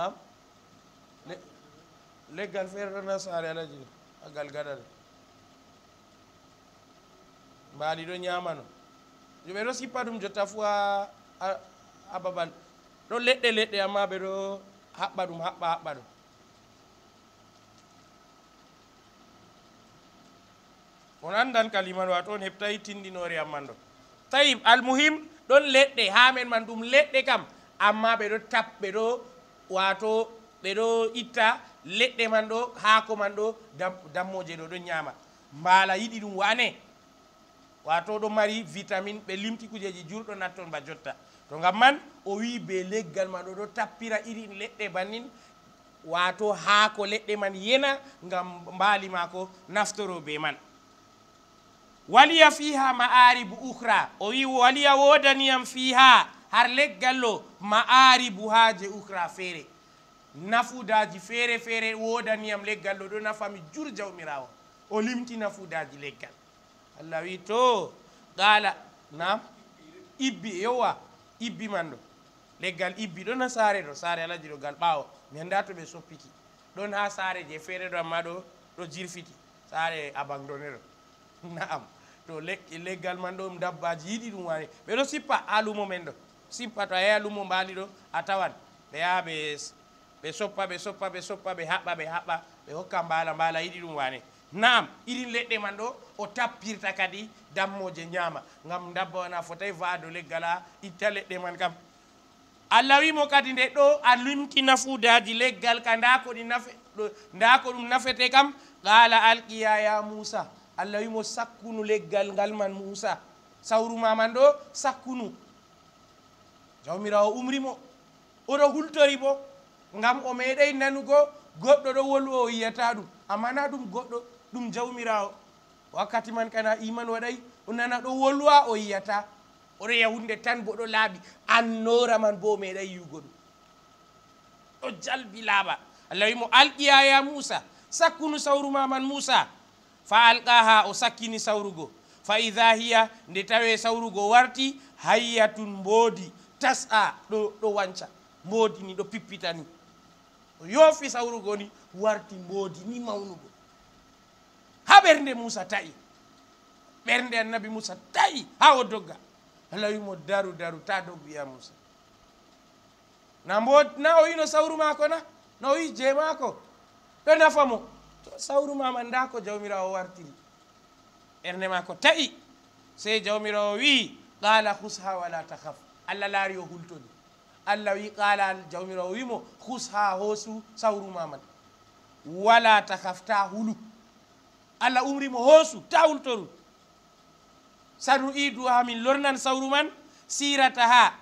am leggal feere ɗo nasaare alaji agal gadal mbaali ɗo ñaama no yo ɓe ɗo sippa ɗum jotta fuu ha a babal ɗo leɗɗe leɗɗe amma ɓe ɗo haɓɓa ɗum haɓɓa haɓɓa ɗum on andan kalimano a toon heɓtayi tindinore am man ɗon tayib almuhim ɗon leɗɗe haamen man ɗum leɗɗe kam amma ɓeɗo tap ɓeɗo wato ɓeɗo itta leɗɗe man ɗo haako man ɗo dammoje ɗo ɗon ñaama mbaala yiɗi ɗum wane wato ɗo mari vitamine ɓe limti kujeji jurɗo natton ba jotta to gam man o wi be leggal man ɗo ɗo tappira irin leɗɗe bannin wato haako leɗɗe man yena gam mbaali maako naftoro be man waliya fiha ma aribu ukra o wi waliya wodaniyam fiha har leggal o ma aribu haaje ukra feere nafudaji feere feere wodaniyam leggal o ɗo nafami jur jawmirawo o limti nafudaji leggal allah wi to qala nam ibbi yowa ibbi man ɗo leggal ibbi ɗo na saare ɗo saare alaji ɗo gal ɓawo mi annda to ɓe soppiki ɗon ha saare je feere ɗo amma ɗo ɗo jirfiti saare abangdone ɗo naam to leggal man ɗo ɗum dabbaji yiɗi ɗum wani ɓeɗo sippa ha lumo men ɗo sippa to a yeha lumo mbali ɗo a tawan ɓe yaha ɓe ɓe soppa ɓe soppa ɓe soppa ɓe haɓɓa ɓe haɓɓa ɓe hokka mbaala mbaala yiɗi ɗum wane nam irin leɗɗe man ɗo o tappirta kadi dammoje ñama gam dabba wona fotawi vaado leggal a itta leɗɗe man kam allah wimo kadi nde ɗo a limki nafudaji leggal ka nda ko ɗi nafe nda ko ɗum nafete kam qala alqiya ya moussa allah wimo sakkunu leggal ngal man musa sawru maman ɗo sakkunu jawmirawo umrimo oɗo hultori bo ngam o meɗay nanugo goɗɗo ɗo wolu o yiyata ɗum amma na ɗum goɗɗo ɗum jawmirawo wakkati man kana iman waɗay o nana ɗo wolwa o yiyata oɗo yahunde tan bo ɗo laaɓi annora man bo o meɗay yugo ɗum ɗo jalbi laaɓa allah wimo alƴiyaya musa sakkunu sawru maman musa fa o sakkini sawrugo fa ida hiya nde tawe sawrugo warti hayyatun mboodi tas'a ɗo ɗo wanca mboodi ni ɗo pippita ni o yoofi sawrugo ni warti mboodi ni mawnugo ha ɓernde musa ta'i ɓernde annabi musa ta'i ha o dogga allah wimo daru daru ta doggu ya musa na mbo na o wino sawru maako na no wi jee maako ɗo nafa mo to sawru mama nda ko jawmirawo wartiri ernde ma ko taƴi sey jawmirawo wi qala husha wala takhaf allah laari o hultoni allah wi qala jawmirawo wimo husha hoosu sawru maman wala takhaf ta hulu allah umrimo hoosu ta hultoru sanu i duwa min lornan sawru man sirata ha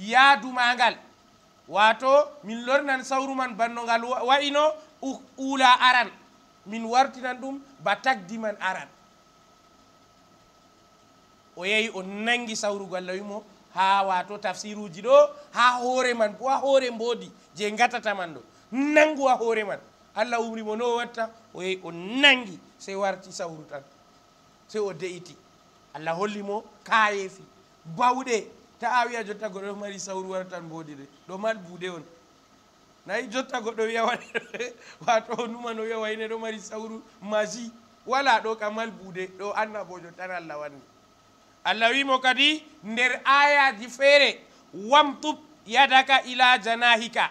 yaadumangal wato min lornan sawru man bannongal wayino uula aran min wartinan ɗum ba tagdi man aran o yehi o nangi sawrugo allah wimo ha wato tafsiruji ɗo ha hoore man bo a hoore mboodi je gatata man ɗo nangu a hoore man allah umrimo no watta o yehi o nangi sey warti sawru tan sey o de'iti allah hollimo kayeefi bawɗe ta a wiya jottagoɗo mari sawru wartan mboodi de ɗo mat buuɗe on nayi jotta goɗɗo wiya waɗa wato numa no wiya wayne ɗo mari sawru masi wala ɗo kamal buude ɗo annabojo tan allah wanni allah wimo kadi nder ayaji feere wamtub yadaka ila janahika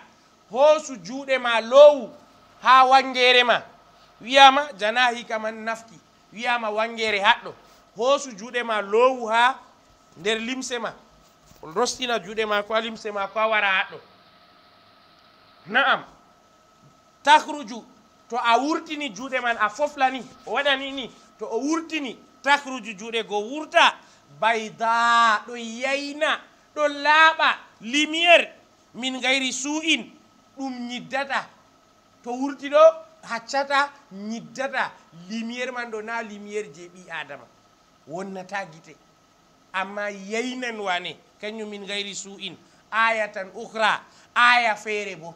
hoosu juuɗe ma loowu ha wangere ma wiyama janahika man nafki wiyama wangere haɗɗo hoosu juuɗe ma loowu ha nder limse ma rostina juuɗe ma ko ha limse ma ko wara haɗɗo naam tahruju to a wurtini juuɗe man a foflani o waɗani ni to o wurtini tahruju juuɗe go wurta bayda ɗo yayna ɗo laaɓa lumiére min gayri suu'in ɗum ñiddata to wurti ɗo haccata ñiddata lumiére man ɗo na lumiére je ɓi adama wonnata guite amma yaynan wane kañum min gayri suu'in aya tan ukra aya feere boo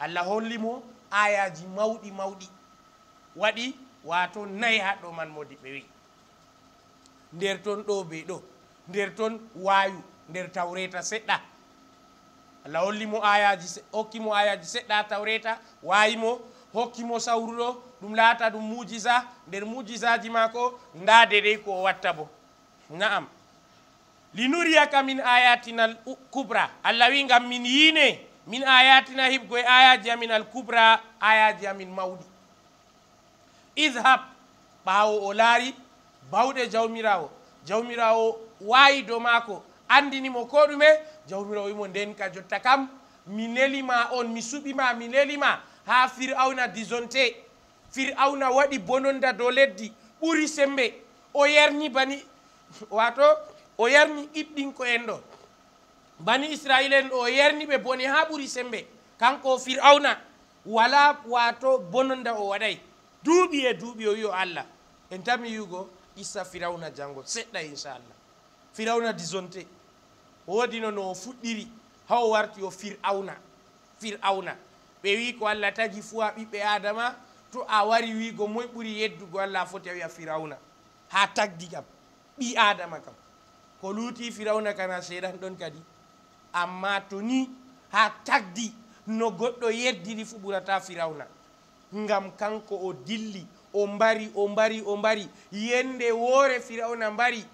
allah hollimo ayaji mawɗi mawɗi waɗi wato nayi haɗɗo man modi ɓe wei nder toon ɗo be ɗo nder toon wayu nder tawreta seɗɗa allah hollimo ayaji hokkimo ayaji seɗɗa tawreta wayimo hokkimo sawruɗo ɗum laata ɗum mujisa nder mujisaji mako nda de ɗey ko o watta bo naam linuriyaka min ayatinal kubra allah wi gam min yiine min ayatina hibgoye ayaji amin al kubra ayaji amin mawɗi ishab ɓawo o laari bawɗe jawmirawo jawmirawo wayi dow maako andinimo ko ɗume jawmirawo wimo nden ka jotta kam mi nelima on mi suɓima mi nelima ha fir'auna disonte fir'auna waɗi bononda dow leddi ɓuri sembe o yerni bani wato o yerni iɓɗinko en ɗo bani israil en o ɓe bone ha ɓuri sembe kanko fir'auna wala wato bononda o waɗay duuɓi e duuɓi o wiyo allah en tami yugo issa firawna jango seɗɗa inchallah firawna disonté woodi no no o fuɗɗiri ha o warti o fir'auna fir'auna ɓe wi ko allah tagi fuu ha ɓiɓɓe adama to a wari wigo moy ɓuri yeddugo allah foti a wiya firawna ha tagdi kam ɓi adama kam ko luuti firawna kana seeɗan ɗon kadi amma to ni ha tagdi no goɗɗo yeddiri fu ɓurata firawna ngam kanko o dilli o mbari o mbari o mbari yende wore firawna mbari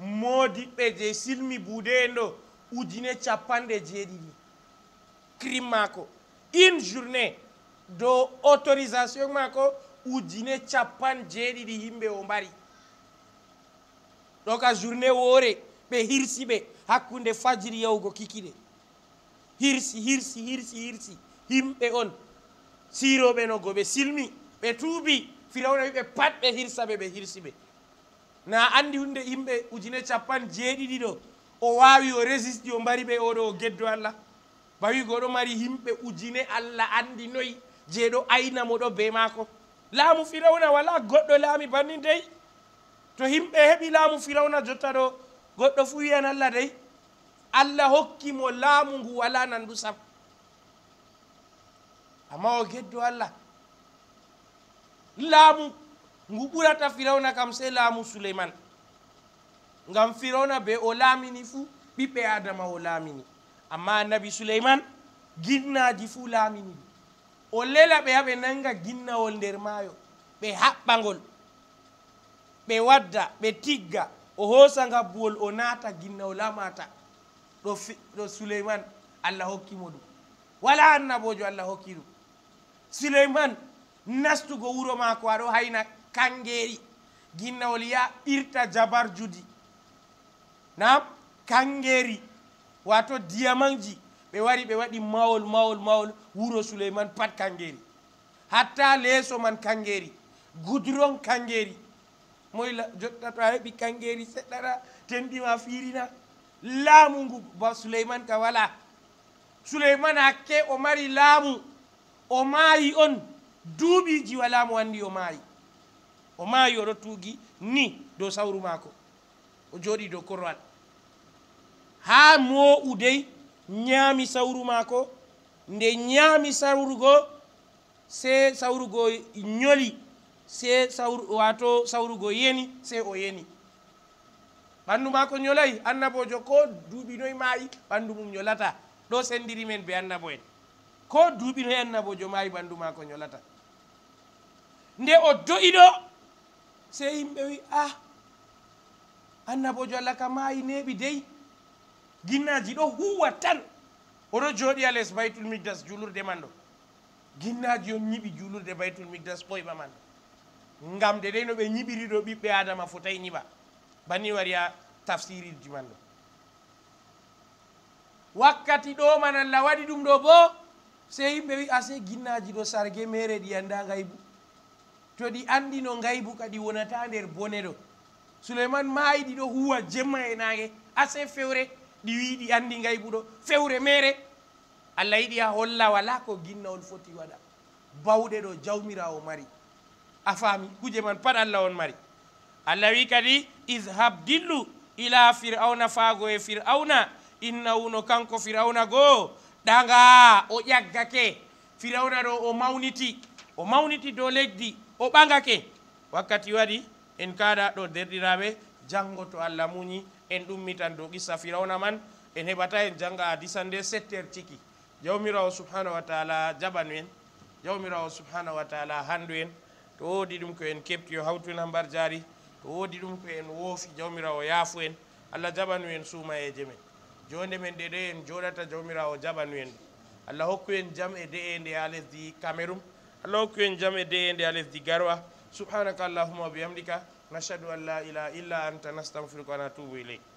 moodiɓɓe je silmi budeyendo ujune capanɗe jeeɗiɗi crim maako une journée do autorisation mako ujune capan jeeɗiɗi yimɓe o mbari ɗo journée wore ɓe hirsiɓe hakkunde fajiri yahugo kikiɗe hirsi hirsi hirsi hirsi himɓe on siroɓe no go ɓe silmi ɓe tuubi firawna wiɓe pat ɓe hirsaɓe ɓe hirsiɓe na andi hunde yimɓe ujune capan jeeɗiɗi ɗo o wawi o résiste o mbari ɓe oɗo o geddo allah bawi goɗo mari himɓe ujune allah andi noyi je ɗo ayna mo ɗo be maako laamu firawna wala goɗɗo laami banni dey to himɓe heɓi laamu firawna jotta ɗo goɗɗo fu wiyan allah dey allah hokki mo laamu ngu wala nandu sam amma o geddo allah laamu ngu ɓurata firawna kam sey laamu suleyman ngam firawna be o laamini fuu ɓiɓɓe adama o laamini amma annabi suleyman ginnaji fuu laamini o lela ɓe ha nanga ginnawol nder maayo ɓe haɓɓangol ɓe wadda ɓe tigga o hoosa ngabbuwol o naata ginnaw lamata ɗo ɗo souleyman allah hokkimo ɗum wala annabojo allah hokki ɗum suleiman nastugo wuro mako aɗo hayna kangeri ginnawol ya irta judi nam kangeri wato diyamanji ɓe wari ɓe waɗi mawol mawol mawol wuro suleiman pat kangeri hatta leeso man kangeri gudron kangeri moy jotta to a heɓi kangeri seɗɗata tenɗima firina laamu ngu ba souleymane ka wala souleymane hakke o mari laamu o maayi on duuɓiji walaamu wandi o maayi o maayi oɗo tuugi ni dow sawru maako o jooɗi dow korowal haa moou dey ñaami sawru maako nde ñaami sawrugo se sawrugo ñoli se sawru wato sawrugo yeni se o yeni ɓandu mako ñolayi annabojo ko duuɓinoyi maayi ɓandu mum ñolata ɗo sendiri men be annabo en ko duuɓinoyi annabojo maayi ɓandu mako ñolata nde o doyiɗo se yimɓe wi a ah, annabojo allah ka maayi neɓi dey ginnaji ɗo huwa tan oɗo jooɗi a les baytul migdas julurde man ɗo ginnaji yo ñiɓi julurde baytul migdas ɓoyɓa man ngam de dey no ɓe ñiɓiriɗo ɓiɓɓe adama fotay ñiɓa banni wari a tafsiriji man ɗo wakkati ɗo man allah waɗi ɗum ɗo bo sey yimɓe wi ase ginnaji ɗo sarge mere ɗi anda gaybu to ɗi andi no gaybu ka ɗi wonata nder bone ɗo souleyman maayi ɗi ɗo huwa jemma e nage ase fewre ɗi wi ɗi andi gaybu ɗo fewre mere allah yiɗi a holla wala ko ginna on foti waɗa bawɗe ɗo jawmira o mari a faami kuje man pat allah on mari allah wi kadi ishab dillu ila firauna faago e firauna innahu no kanko firauna goo ɗaga o ƴaggake firauna ɗo o mawniti o mawniti dow leddi o ɓagake wakkati waɗi en kaɗa ɗo derɗiraɓe jango to allah muñi en ɗummitan dow qissa firauna man en heɓata en janga a disande sept heure ciki jawmirawo subhanahu wa taala jaɓanu en jawmirawo subhanahu wa taala handu en to woodi ɗum ko en kebti yo hawtu hen hambar jaari to woodi ɗum ko en woofi jawmirawo yaafu en allah jaɓanu en suumayeje men jonde men ɗe ɗo en joɗata jawmirawo jaɓanu en ɗum allah hokku en jam e de ende ha lesdi cameron allah hokku en jam e de ende ha lesdi garwa subhanaka allahumma wa bihamdika nachhadu an la ilaha illa anta nastahfiruka wana tubu ileyk